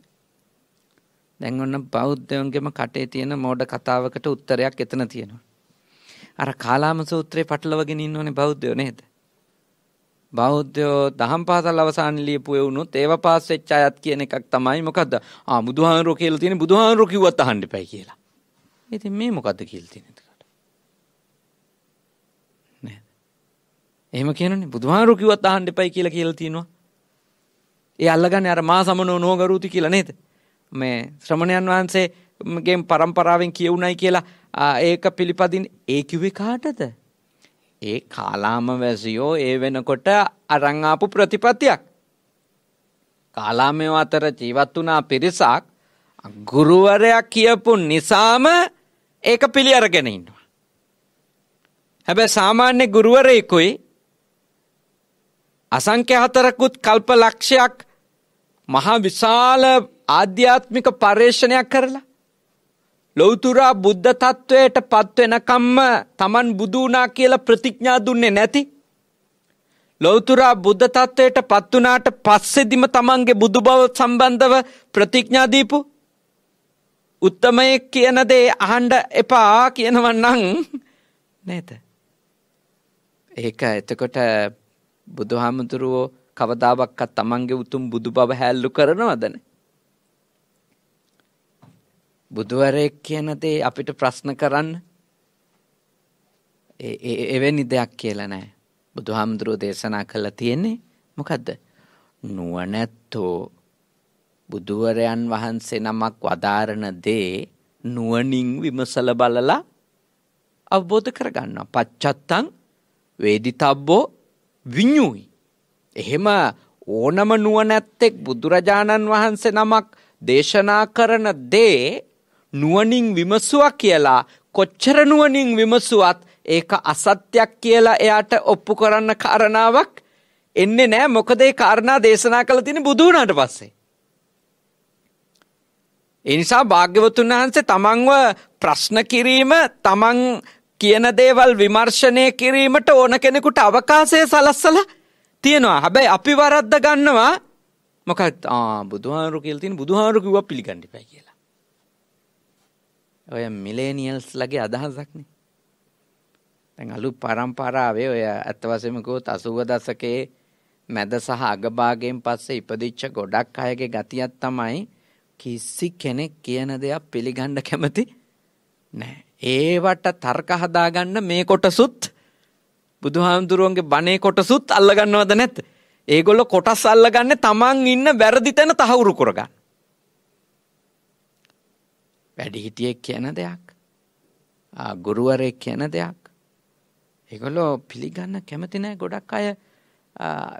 දැන් ඔන්න බෞද්ධයන්ගේම කටේ තියෙන මෝඩ කතාවකට උත්තරයක් එතන තියෙනවා. අර කාලාම සූත්‍රේ පටලවගෙන ඉන්න ඕනේ බෞද්ධයෝ නේද? බෞද්ධයෝ දහම් පාසල් අවසානයේ ලියපු එවුනුත් ඒව පාස් වෙච්ච අයත් කියන එකක් තමයි මොකද්ද? ආ බුදුහාමරෝ කියලා තියෙන බුදුහාමරෝ කිව්වත් අහන්න එපයි කියලා. ඉතින් මේ මොකද්ද කියලා තියෙන එතකොට? නේද? එහෙම කියනනේ බුදුහාමරෝ කිව්වත් අහන්න එපයි කියලා කියලා තියෙනවා. ඒ අල්ලගන්නේ අර මා සමනෝ නෝගරුති කියලා නේද? මේ ශ්‍රමණයන් වහන්සේගෙන් පරම්පරාවෙන් කියුණයි කියලා ඒක පිළිපදින් ඒ කිව්වේ කාටද? ඒ කාලාම වැසියෝ ඒ වෙනකොට අරන් ආපු ප්‍රතිපත්තියක්. කාලාමේ අතර ජීවත් වුණා පිරිසක් ගුරුවරයා කියපු නිසාම ඒක පිළි අරගෙන ඉන්නවා. හැබැයි සාමාන්‍ය ගුරුවරයෙකුයි අසංඛ්‍ය හතරකුත් කල්ප ලක්ෂයක් මහා විශාල ආධ්‍යාත්මික පර්යේෂණයක් කරලා ලෞතුරා බුද්ධ තත්ත්වයට පත්වෙනකම්ම තමන් බුදුනා කියලා ප්‍රතිඥා දුන්නේ නැති. ලෞතුරා බුද්ධ තත්ත්වයට පත්වනාට පස්සෙදිම තමන්ගේ බුදු බව සම්බන්ධව ප්‍රතිඥාදීපු උත්තමය කියන දේ අහන්ඩ එපා කියනවන්නං නේද. ඒක එතකොට බුදුහාමුදුරුවෝ කවදාවක්කත් තමන්ගේ උතුම් බුදු බව හැල්ලු කරනවදන. බුදුවරයෙක් කියන දේ අපිට ප්‍රශ්න කරන්න ඒ එවැනි දෙයක් කියලා නෑ. බුදුහාමුදුරුව දේශනා කළා තියෙන්නේ මොකද්ද? නුවණැත්තෝ බුදුවරයන් වහන්සේ නමක් වදාරන දේ නුවණින් විමසල බලලා අවබෝධ කරගන්නවා. පච්චත්තං වේදිතබ්බෝ විඤ්ඤුයි. එහෙම ඕනම නුවණැත්තෙක් බුදුරජාණන් වහන්සේ නමක් දේශනා කරන දේ නුවණින් විමසුවා කියලා කොච්චර නුවණින් විමසුවත් ඒක අසත්‍යක් කියලා එයාට ඔප්පු කරන්න කාරණාවක් එන්නේ නැහැ මොකද ඒ කාරණා දේශනා කළ තියෙන බුදු වුණාට පස්සේ. ඒ නිසා භාග්‍යවතුන් වහන්සේ තමන්ව ප්‍රශ්න කිරීම තමන් කියන දේවල් විමර්ශනය කිරීමට ඕන කෙනෙකුට අවකාශය සලස්සලා තියෙනවා. හැබැයි අපි වරද්ද ගන්නවා මොකක්ද? ආ බුදුහාමුදුරු කියලා තියෙන බුදුහාමුදුරු කිව්වා පිළිගන්න ඉපයි කියලා. ඔය මිලේනියල්ස් ලගේ අදහසක්නේ. දැන් අලුත් පරම්පරාවේ ඔය ඇත්ත වශයෙන්ම කිව්වොත් 80 දශකයේ මැද සහ අග භාගයෙන් පස්සේ ඉපදිච්ච ගොඩක් අයගේ ගතියක් තමයි කිසි කෙනෙක් කියන දේක් පිළිගන්න කැමති නැහැ. ඒවට තර්ක හදාගන්න මේ කොටසුත් බුදුහාමුදුරුවන්ගේ බණේ කොටසුත් අල්ලගන්නවද නැත්? ඒගොල්ලෝ කොටස් අල්ලගන්නේ Taman ඉන්න වැරදි තැන තහවුරු කරගන්න. වැඩිහිටියෙක් කියන දෙයක් ගුරුවරයෙක් කියන දෙයක් ඒගොල්ලෝ පිළිගන්න කැමති නෑ ගොඩක් අය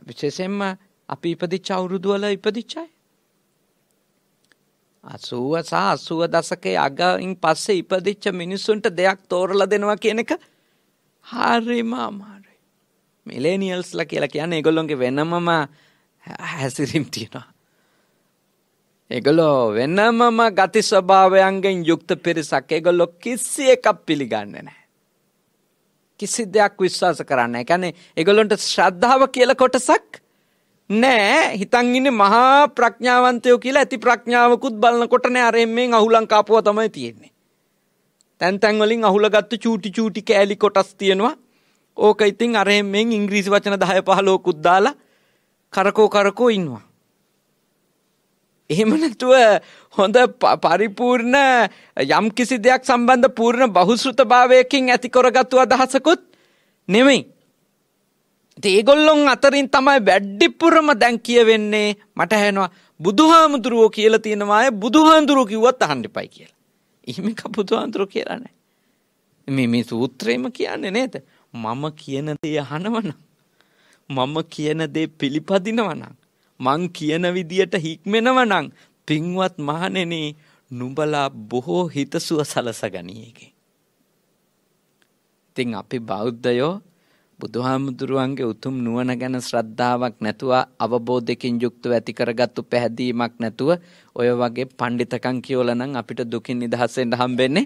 විශේෂයෙන්ම අපි ඉපදිච්ච අවුරුදු වල ඉපදිච්ච අය 80 සහ 80 දශකයේ අගින් පස්සේ ඉපදිච්ච මිනිසුන්ට දෙයක් තෝරලා දෙනවා කියන එක හරිම අමාරුයි මිලේනියල්ස්ලා කියලා කියන්නේ ඒගොල්ලොන්ගේ වෙනමම හැසිරීම් තියෙනවා ඒගොල්ලෝ වෙනමම ගති ස්වභාවයන්ගෙන් යුක්ත පිරිසක් ඒගොල්ලෝ කිසි එකක් පිළිගන්නේ නැහැ. කිසි දෙයක් විශ්වාස කරන්නේ නැහැ. කියන්නේ ඒගොල්ලන්ට ශ්‍රද්ධාව කියලා කොටසක් නෑ. හිතන් ඉන්නේ මහා ප්‍රඥාවන්තයෝ කියලා ඇති ප්‍රඥාවකුත් බලනකොට නෑ අරෙන් මෙන් අහුලං කාපුවා තමයි තියෙන්නේ. තැන් තැන් වලින් අහුලගත්තු චූටි චූටි කෑලි කොටස් තියෙනවා. ඕක ඉතින් අරෙන් මෙන් ඉංග්‍රීසි වචන 10 15කුත් දාලා කරකෝ කරකෝ ඉන්නවා. එහෙම නැතුව හොඳ පරිපූර්ණ යම් කිසි දෙයක් සම්බන්ධ පූර්ණ බහුශෘතභාවයකින් ඇති කරගත්තු අදහසකුත් නෙමෙයි. ඒගොල්ලොන් අතරින් තමයි වැඩ්ඩිපුරම දැන් කියවෙන්නේ මට හැනවා බුදුහාමුදුරුවෝ කියලා තියෙනවාය බුදුහාන්දුරුව කිව්වත් අහන්ඩිපයි කියලා. එහෙමික බුදුහාන්දුරු කියලා නෑ. මේ මේ සූත්‍රයම කියන්නේ නේද. මම කියන දේ අහනවනම්. මම කියන දේ පිළිපදිනවනම්. මං කියන විදියට හික්මෙනව නම් පින්වත් මහණෙනි නුඹලා බොහෝ හිතසුව සලසගනියේකේ. ඉතින් අපි බෞද්ධයෝ බුදුහාමුදුරුවන්ගේ උතුම් නුවණ ගැන ශ්‍රද්ධාවක් නැතුව අවබෝධයකින් යුක්තව ඇති කරගත්තු පැහැදීමක් නැතුව ඔය වගේ පඬිතකම් කියවල නම් අපිට දුකින් නිදහස් වෙන්න හම්බෙන්නේ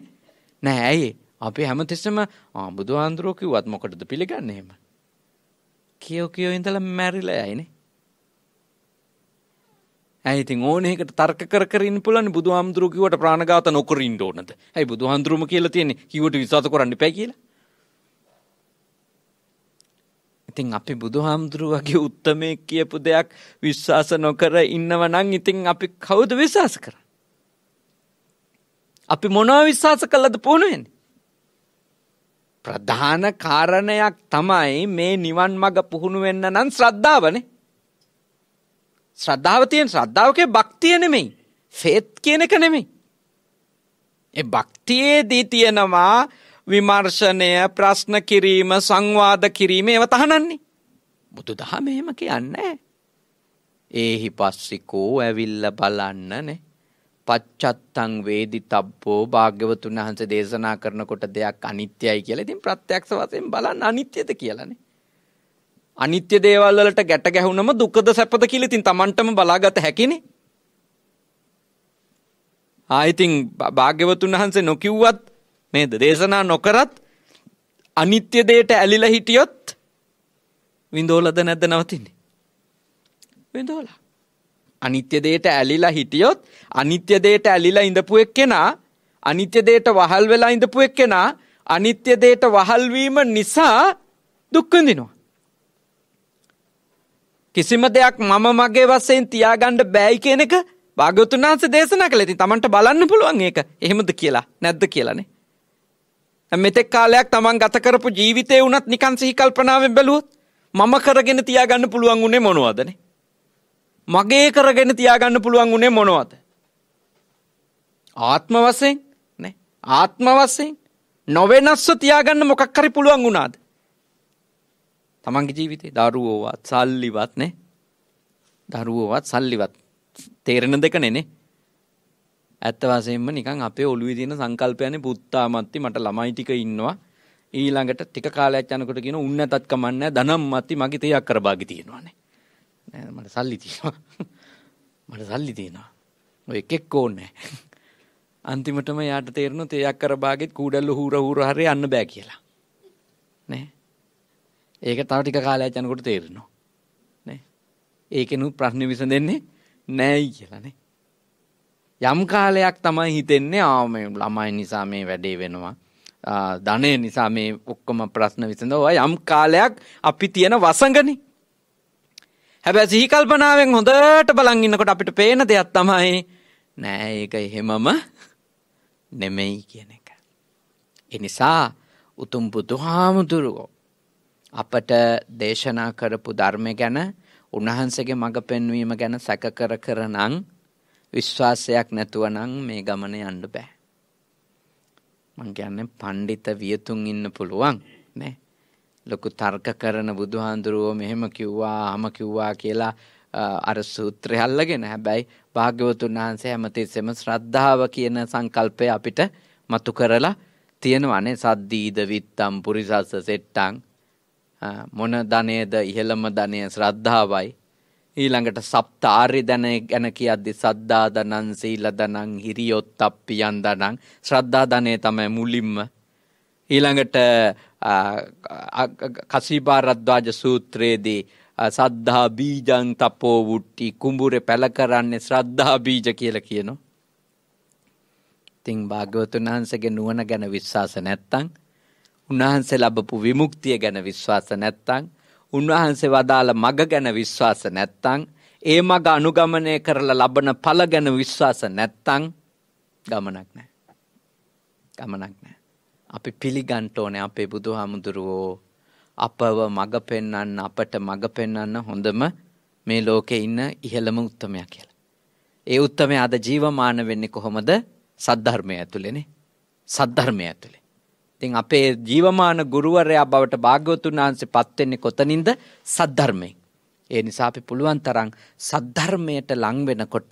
නැහැ ඇයි අපි හැමතිස්සෙම ආ බුදුහාමුදුරුවෝ කිව්වත් මොකටද පිළිගන්නේ එහෙම කියෝ කියෝ ඉඳලා මැරිලා යයිනේ ඇයි ඉතින් ඕනෙකට තර්ක කර කර ඉන්න පුළුවන් බුදු හාමුදුරුව කිව්වට ප්‍රාණඝාත නොකර ඉන්න ඕනද? ඇයි බුදු හාමුදුරුවම කියලා තියෙන්නේ කිව්වට විශ්වාස කරන්න එපා කියලා? ඉතින් අපි බුදු හාමුදුරුව වගේ උත්මේ කියපු දෙයක් විශ්වාස නොකර ඉන්නව නම් ඉතින් අපි කවුද විශ්වාස කරන්නේ? අපි මොනවා විශ්වාස කළද පුණුවෙන්නේ? ප්‍රධාන කාරණයක් තමයි මේ නිවන් මඟ පුහුණු වෙන්න නම් ශ්‍රද්ධාවනේ. ශ්‍රද්ධාව තියෙන ශ්‍රද්ධාවකේ භක්තිය නෙමෙයි. ෆේත් කියන එක නෙමෙයි. ඒ භක්තියේදී තියෙනවා විමර්ශනය ප්‍රශ්න කිරීම සංවාද කිරීම ඒව තහනන්නේ. බුදු දහම එහෙම කියන්නේ. ඒහි පස්සිකෝ ඇවිල්ල බලන්නනේ. පච්චත්තං වේදි තබ්බෝ භාග්‍යවතුන් වහන්සේ දේශනා කරනකොට දෙයක් අනිත්‍යයි කියලා. ඉතින් ප්‍රත්‍යක්ෂ වශයෙන් බලන්න අනිත්‍යද කියලානේ. අනිත්‍ය දේවල් වලට ගැට ගැහුනම දුකද සැපද කියලා ඉතින් Tamanටම බලාගත හැකිනේ. ආයිතින් භාග්‍යවතුන් වහන්සේ නොකිව්වත් නේද දේශනා නොකරත් අනිත්‍ය දෙයට ඇලිලා හිටියොත් විඳෝලද නැද්ද නවතින්නේ? විඳෝලා. අනිත්‍ය දෙයට ඇලිලා හිටියොත් අනිත්‍ය දෙයට ඇලිලා ඉඳපු එක්කෙනා අනිත්‍ය දෙයට වහල් වෙලා ඉඳපු එක්කෙනා අනිත්‍ය දෙයට වහල් වීම නිසා දුක් විඳිනවා. කිසිම දෙයක් මම මගේ වස්සයෙන් තියාගණ්ඩ බෑයි කියනෙක භාගතුන් වහන්ස දේශනා කළ ඇති තමන්ට බලන්න පුළුවන් ඒක එහෙමද කියලා නැද්ද කියලනේ. මෙතෙක් කාලයක් තමන් ගතකරපු ජීවිතය වනත් නිකන් සිහිකල්පනාවෙන් බැලුවොත් මම කරගෙන තියාගන්න පුළුවන් වුණේ මොනවදනේ. මගේ කරගෙන තියාගන්න පුළුවන් වුණේ මොනවද. ආත්ම වසයෙන් ආත්ම වසයෙන් නොවෙනස්ව තියාගන්න මොකක් කරි පුළුවන් වුණාද. තමන්ගේ ජීවිතේ දරුවෝවත් සල්ලිවත් නේ දරුවෝවත් සල්ලිවත් තේරෙන දෙක නෙනේ ඇත්ත වශයෙන්ම නිකන් අපේ ඔළුවේ තියෙන සංකල්පයනේ පුත්තාමත්ති මට ළමයි ටික ඉන්නවා ඊළඟට ටික කාලයක් යනකොට කියන උන් නැතත් කමන්නේ ධනම් මත්ති මගේ තියක් කරබාගි තියෙනවානේ නෑ මට සල්ලි තියෙනවා මට සල්ලි තියෙනවා ඔය එකෙක් ඕනේ අන්තිමටම යාට තේරෙනවා තියක් කරබාගෙත් කූඩල්ල හූර හූර හරි යන්න බෑ කියලා නෑ ඒක තව ටික කාලයක් යනකොට තේරෙනවා. නේ? ඒකෙනුත් ප්‍රශ්නේ විසඳෙන්නේ නැහැයි කියලා නේ. යම් කාලයක් තමයි හිතෙන්නේ ආ මේ ළමයි නිසා මේ වැඩේ වෙනවා. ධනය නිසා මේ ඔක්කොම ප්‍රශ්න විසඳනවා යම් කාලයක් අපි තියෙන වසඟනේ. හැබැයි සිහි කල්පනාවෙන් හොඳට බලන් ඉන්නකොට අපිට පේන දෙයක් තමයි නෑ ඒක එහෙමම නෙමෙයි කියන එක. ඒ නිසා උතුම් බුදුහාමුදුරුවෝ අපට දේශනා කරපු ධර්මය ගැන උන්වහන්සේගේ මඟ පෙන්වීම ගැන සැක කර කර නම් විශ්වාසයක් නැතුව නම් මේ ගමන යන්න බෑ. මං කියන්නේ පඬිත වියතුන් ඉන්න පුළුවන් නේ. ලොකු තර්ක කරන බුදුහාඳුරුවෝ මෙහෙම කිව්වා, අම කිව්වා කියලා අර සූත්‍රය අල්ලගෙන හැබැයි භාග්‍යවතුන් වහන්සේ හැමතිස්සෙම ශ්‍රද්ධාව කියන සංකල්පය අපිට මතු කරලා තියෙනවානේ සද්දීද විත්තම් පුරිසස්ස සෙට්ටම් මොන ධනයද ඉහළම ධනය ශ්‍රද්ධාවයි ඊළඟට සප්ත ආර්ය ධනය ගැන කියද්දි සද්ධා ධනං සීල ධනං හිරියොත් අප්පියන් ධනං ශ්‍රද්ධා ධනය තමයි මුලින්ම ඊළඟට කසීපාරද්වාජ සූත්‍රයේදී සද්ධා බීජං තපෝ වුට්ටි කුඹුරේ පැල කරන්නේ ශ්‍රද්ධා බීජ කියලා කියනවා. ඉතින් භාග්‍යවතුන් වහන්සේගේ නුවණ ගැන විශ්වාස නැත්තම් උන්වහන්සේ ලැබපු විමුක්තිය ගැන විශ්වාස නැත්නම් උන්වහන්සේ වදාළ මග ගැන විශ්වාස නැත්නම් ඒ මග අනුගමනය කරලා ලබන ඵල ගැන විශ්වාස නැත්නම් ගමනක් නැහැ. ගමනක් නැහැ. අපි පිළිගන්න ඕනේ අපේ බුදුහාමුදුරුවෝ අපව මග පෙන්වන්න අපට මග පෙන්වන්න හොඳම මේ ලෝකේ ඉන්න ඉහළම උත්මයා කියලා. ඒ උත්මයා අද ජීවමාන වෙන්නේ කොහොමද? සද්ධර්මය ඇතුළේනේ. සද්ධර්මය ඇතුළේ. ඉතින් අපේ ජීවමාන ගුරුවරයා බවට භාග්‍යවතුන් වහන්සේ පත් වෙන්නේ කොතනින්ද? සද්ධර්මයෙන්. ඒ නිසා අපි පුළුවන් තරම් සද්ධර්මයට ලං වෙනකොට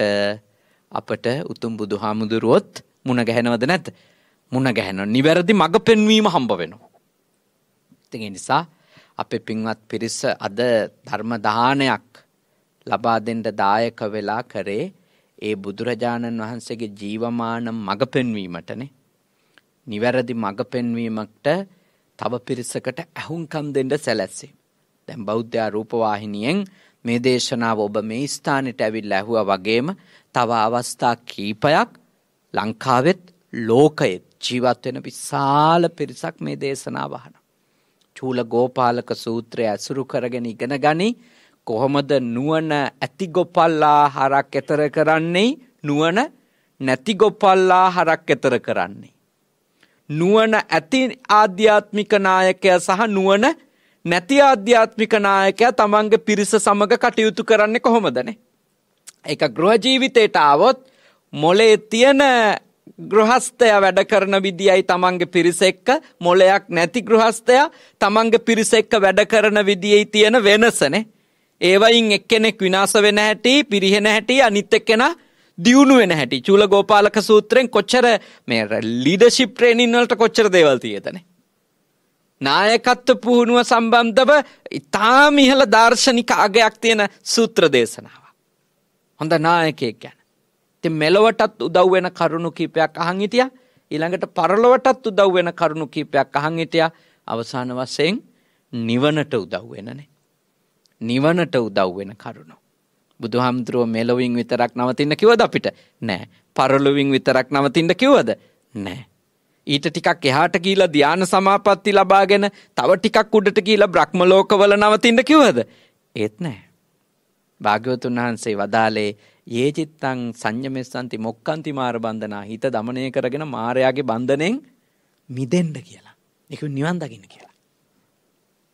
අපට උතුම් බුදුහාමුදුරුවොත් මුණ ගැහෙනවද නැද්ද? මුණ ගැහෙනව. නිවැරදි මඟ පෙන්වීම හම්බ වෙනවා. ඉතින් ඒ නිසා අපේ පින්වත් පිරිස අද ධර්ම දානයක් ලබා දෙන්න දායක වෙලා කරේ ඒ බුදුරජාණන් වහන්සේගේ ජීවමාන මඟ පෙන්වීමටනේ. නිවැරදි මඟ පෙන්වීමකට තව පිරිසකට ඇහුම්කම් දෙන්න සැලැස්සේ. දැන් බෞද්ධයා රූපවාහිනියෙන් මේ දේශනාව ඔබ මේ ස්ථානෙට ඇවිල්ලා ඇහුවා වගේම තව අවස්ථා කීපයක් ලංකාවෙත් ලෝකෙත් ජීවත් වෙන විශාල පිරිසක් මේ දේශනාව අහනවා. චූල ගෝපාලක සූත්‍රය ඇසුරු කරගෙන ඉගෙන ගනි කොහොමද නුවණ ඇති ගොපල්ලා හරක් ඈතර කරන්නේ නුවණ නැති ගොපල්ලා හරක් ඈතර කරන්නේ නුවණ ඇති ආධ්‍යාත්මික නායකයා සහ නුවණ නැති ආධ්‍යාත්මික නායකයා තමන්ගේ පිරිස සමග කටයුතු කරන්නේ කොහොමදනේ? ඒක ගෘහ ජීවිතයට આવොත් මොලේ තියෙන ගෘහස්ථය වැඩ කරන විදියයි තමන්ගේ පිරිස එක්ක මොලයක් නැති ගෘහස්ථයා තමන්ගේ පිරිස එක්ක වැඩ කරන විදියයි තියෙන වෙනසනේ. ඒවයින් එක්කෙනෙක් විනාශ වෙන හැටි, පිරිහෙන හැටි අනිත් එක්කෙනා දියුණු වෙන හැටි චූල ගෝපාලක සූත්‍රයෙන් කොච්චර මේ ලීඩර්ෂිප් ට්‍රේනින් වලට කොච්චර දේවල් තියෙතනේ නායකත්ව පුහුණුව සම්බන්ධව ඉතාම ඉහළ දාර්ශනික අගයක් තියෙන සූත්‍ර දේශනාව. හොඳ නායකයෙක් ගැන. ඉතින් මෙලොවටත් උදව් වෙන කරුණු කීපයක් අහන් හිටියා. ඊළඟට පරලොවටත් උදව් වෙන කරුණු කීපයක් අහන් හිටියා. අවසාන වශයෙන් නිවනට උදව් වෙනනේ. නිවනට උදව් වෙන කරුණු. බුදුහාමුදුරුව මෙලොවින් විතරක් නවතින්න කිව්වද අපිට? නෑ. පරලොවින් විතරක් නවතින්න කිව්වද? නෑ. ඊට ටිකක් එහාට ගිහිලා ධාන සමාපatti ලබාගෙන තව ටිකක් උඩට ගිහිලා බ්‍රහ්ම ලෝකවල නවතින්න කිව්වද? ඒත් නෑ. භාග්‍යවතුන් වහන්සේ වදාලේ යේ චිත්තං සංයමෙස්සන්ති මොක්කන්ති මාර බන්ධනා හිත දමණය කරගෙන මායාගේ බන්ධනෙන් මිදෙන්න කියලා. ඒක නිවන් දකින්න කියලා.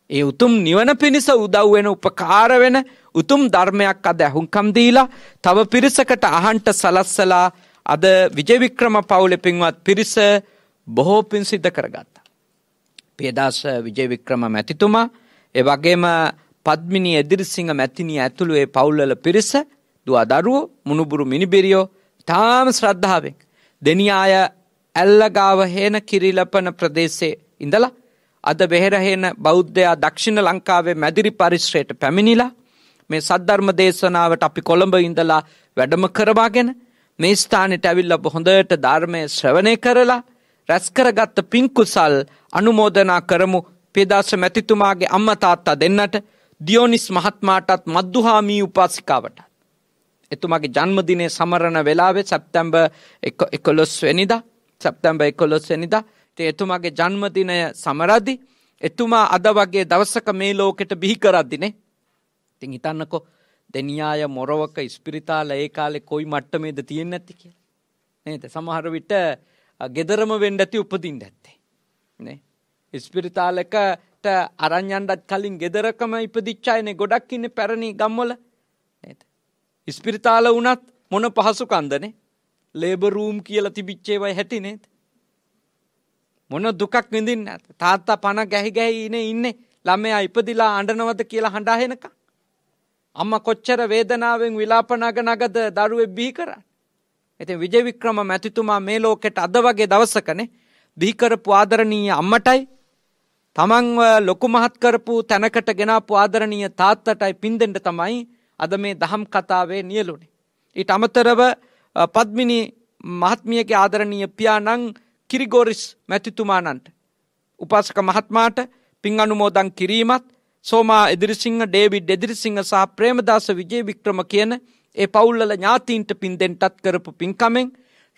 ඒ උතුම් නිවන පිණිස උදව් වෙන උපකාර වෙන උතුම් ධර්මයක් අද ඇහුම්කම් දීලා තව පිරිසකට අහන්ට සලස්සලා අද විජයවික්‍රම පවුලේ පින්වත් පිරිස බොහෝ පින් සිද්ධ කරගත්තා. පියදාස විජයවික්‍රම මැතිතුමා ඒ වගේම පද්මිනී එදිරිසිංහ මැතිණිය ඇතුළු ඒ පවුල්වල පිරිස දුව දරුවෝ මුණුබුරු මිනිබිරියෝ තාම ශ්‍රද්ධාවෙන් දෙනියාය ඇල්ලගාව හේන කිරිලපන ප්‍රදේශයේ ඉඳලා අද වෙහෙරහෙන බෞද්ධයා දක්ෂිණ ලංකාවේ මැදිරි පරිශ්‍රයට පැමිණිලා මේ සද්ධර්ම දේශනාවට අපි කොළඹ ඉඳලා වැඩම කරවාගෙන මේ ස්ථානෙට ඇවිල්ලා හොඳට ධර්මය ශ්‍රවණය කරලා රැස් කරගත්ත පින්කුසල් අනුමෝදනා කරමු පෙදාස මැතිතුමාගේ අම්මා තාත්තා දෙන්නට දියෝනිස් මහත්මාටත් මද්දුහාමී උපාසිකාවට එතුමාගේ ජන්මදිනය සමරණ වෙලාවේ සැප්තැම්බර් 11 වෙනිදා සැප්තැම්බර් 11 වෙනිදා ඉතින් එතුමාගේ ජන්මදිනය සමරදි එතුමා අද වගේ දවසක මේ ලෝකෙට බිහි කරද්දිනේ. ඉතින් හිතන්නකෝ දෙනියාය මොරවක ඉස්පිරිතාල ඒ කාලේ කොයි මට්ටමේද තියෙන්නේ නැති කියලා. නේද? සමහර විට gederama වෙන්න ඇති උපදින්න ඇත්තේ. නේ? ඉස්පිරිතාලකට අරන් යන්නත් කලින් gederකම ඉපදිච්ච අයනේ ගොඩක් ඉන්නේ පැරණි ගම්වල. නේද? ඉස්පිරිතාල වුණත් මොන පහසුකම්දනේ? ලේබර් රූම් කියලා තිබිච්ච ඒවා හැටි නේද? මොන දුකක් විඳින්න ඇත තාත්තා පණ ගැහි ගැහින ඉන්නේ ළමයා ඉපදිලා අඬනවද කියලා හඬාහෙනක. අම්ම කොච්චර වේදනාවෙන් විලාපනග නගද දරුවෙ බිහි කරන්න. ඇති විජවික්‍රම මැතිතුමා මේ ලෝකෙට අද වගේ දවසකනේ බිහිකරපු ආදරණීය අම්මටයි තමන්ව ලොකු මහත් කරපු තැනකට ගෙනාපු ආදරණීය තාත්තටයි පින්දෙන්ට තමයි අද මේ දහම් කතාවේ නියලුනේ. ඊට අමතරව පද්මිනි මහත්මියගේ ආදරණීය පියාණන් කිරිගෝරිස් මැතිතුමානන්ට උපාසක මහත්මාට පින් අනුමෝදන් කිරීමත් සෝමා එදිරිසිංහ ඩේවිඩ් එදිරිසිංහ සහ ප්‍රේමදාස විජේ වික්‍රම කියන ඒ පවුල්ලල ඥාතීන්ට පින් දෙෙන්ටත් කරපු පින්කමෙන්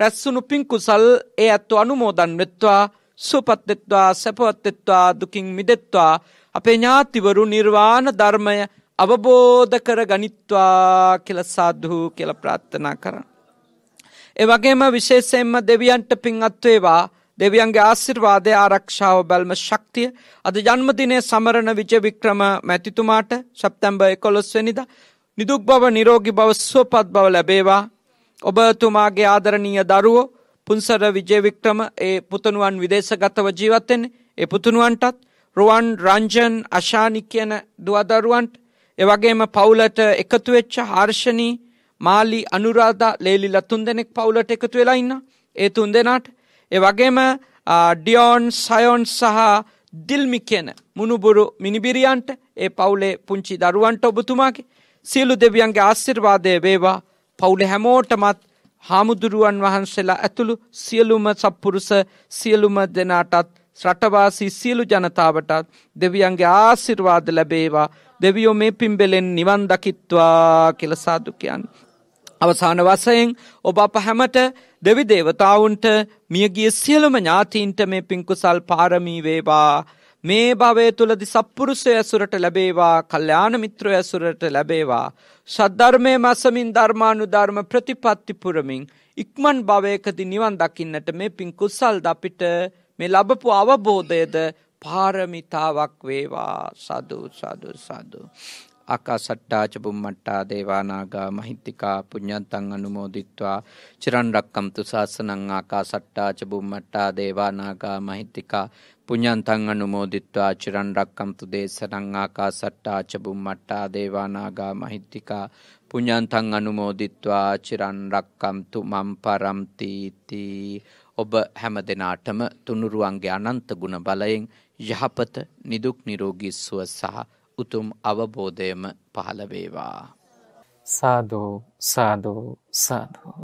රැස්සුණු පින්කුසල් ඒ ඇත්තු අනුමෝදන් වෙත්වා සුපත්තෙත්වා සැපවත්තෙත්වා දුකින් මිදෙත්වා අපේ ඥාතිවරු නිර්වාණ ධර්මය අවබෝධ කර ගනිත්වා කෙලසාදහු කෙල ප්‍රාත්ථනා කරන්න. එවගේම විශේෂයෙන්ම දෙවියන්ට පින් අත්වේවා දෙවියන්ගේ ආසිර්වාදය ආරක්ෂාව බැල්ම ශක්තිය අද ජන්මදිනය සමරණ විජවික්‍රම මැතිතුමාට සැප්තැම්බ එකොළොස්වනිද නිදුක් බව නිරෝගි බව ස්වපත් බව ලැබේවා ඔබතුමාගේ ආදරණීය දරුවෝ පුන්සර විජයවික්‍රම ඒ පුතනුවන් විදේශගතව ජීවත්තෙන් ඒ පුතුනුවන්ටත් රුවන් රංජන් අශානි කියන දුවදරුවන්ට එවගේම පවුලට එකතුවෙච්ච හර්ෂණී මාලි අනුරාධා ලේලිලා තුන්දෙනෙක් පවුලට එකතු වෙලා ඉන්න ඒ තුන් දෙනාට ඒ වගේම ඩියෝන් සයෝන් සහ දිල්මි කියන මුණුබුරු මිනිබිරියන්ට ඒ පවුලේ පුංචි දරුවන්ට ඔබතුමාගේ සියලු දෙවියන්ගේ ආශිර්වාදය වේවා පවුලේ හැමෝටමත් හාමුදුරුවන් වහන්සේලා ඇතුළු සියලුම සප්පුරුස සියලුම දෙනාටත් රටවාසී සියලු ජනතාවටත් දෙවියන්ගේ ආසිර්වාද ලැබේවා දෙවියෝ මේ පිම්බෙලෙන් නිවන් දකිත්වා කියලා සාදුකයන් අවසාන වසයෙන් ඔබ අප හැමට දෙවි දේවතාවුන්ට මියගිය සියලුම ඥාතීන්ට මේ පින්කුසල් පාරමී වේවා මේ භවය තුළදි සප්පුරුෂය ඇසුරට ලැබේවා කල්්‍යාන මිත්‍රය ඇසුරට ලැබේවා ශද්ධර්මය මසමින් ධර්මානු ධර්ම ප්‍රතිපත්තිපුරමින් ඉක්මන් භවයකති නිවන් දකින්නට මේ පින්කුසල්ද අපිට මේ ලබපු අවබෝධයද පාරමිතාවක් වේවා සදු සදු සදු. ආකාසට්ටාච බුම්මට්ටා දේවානාගා මහිත්‍තිකා පුඤ්ඤන්තං අනුමෝදිත්වා චිරන් රක්කම්තු සාසනං ආකාසට්ටාච බුම්මට්ටා දේවානාගා මහිත්‍තිකා පුඤ්ඤන්තං අනුමෝදිත්වා චිරන් රක්කම්තු දේශනං ආකාසට්ටාච බුම්මට්ටා දේවානාගා මහිත්‍තිකා පුඤ්ඤන්තං අනුමෝදිත්වා චිරන් රක්කම්තු මම් පරම්ති තී ඔබ හැම දෙනාටම තුනුරුවන්ගේ අනන්ත ගුණ බලයෙන් යහපත නිදුක් නිරෝගී සුව සහ උතුම් අවබෝධයම පහළ වේවා. සාදෝ සාදෝ සාදෝ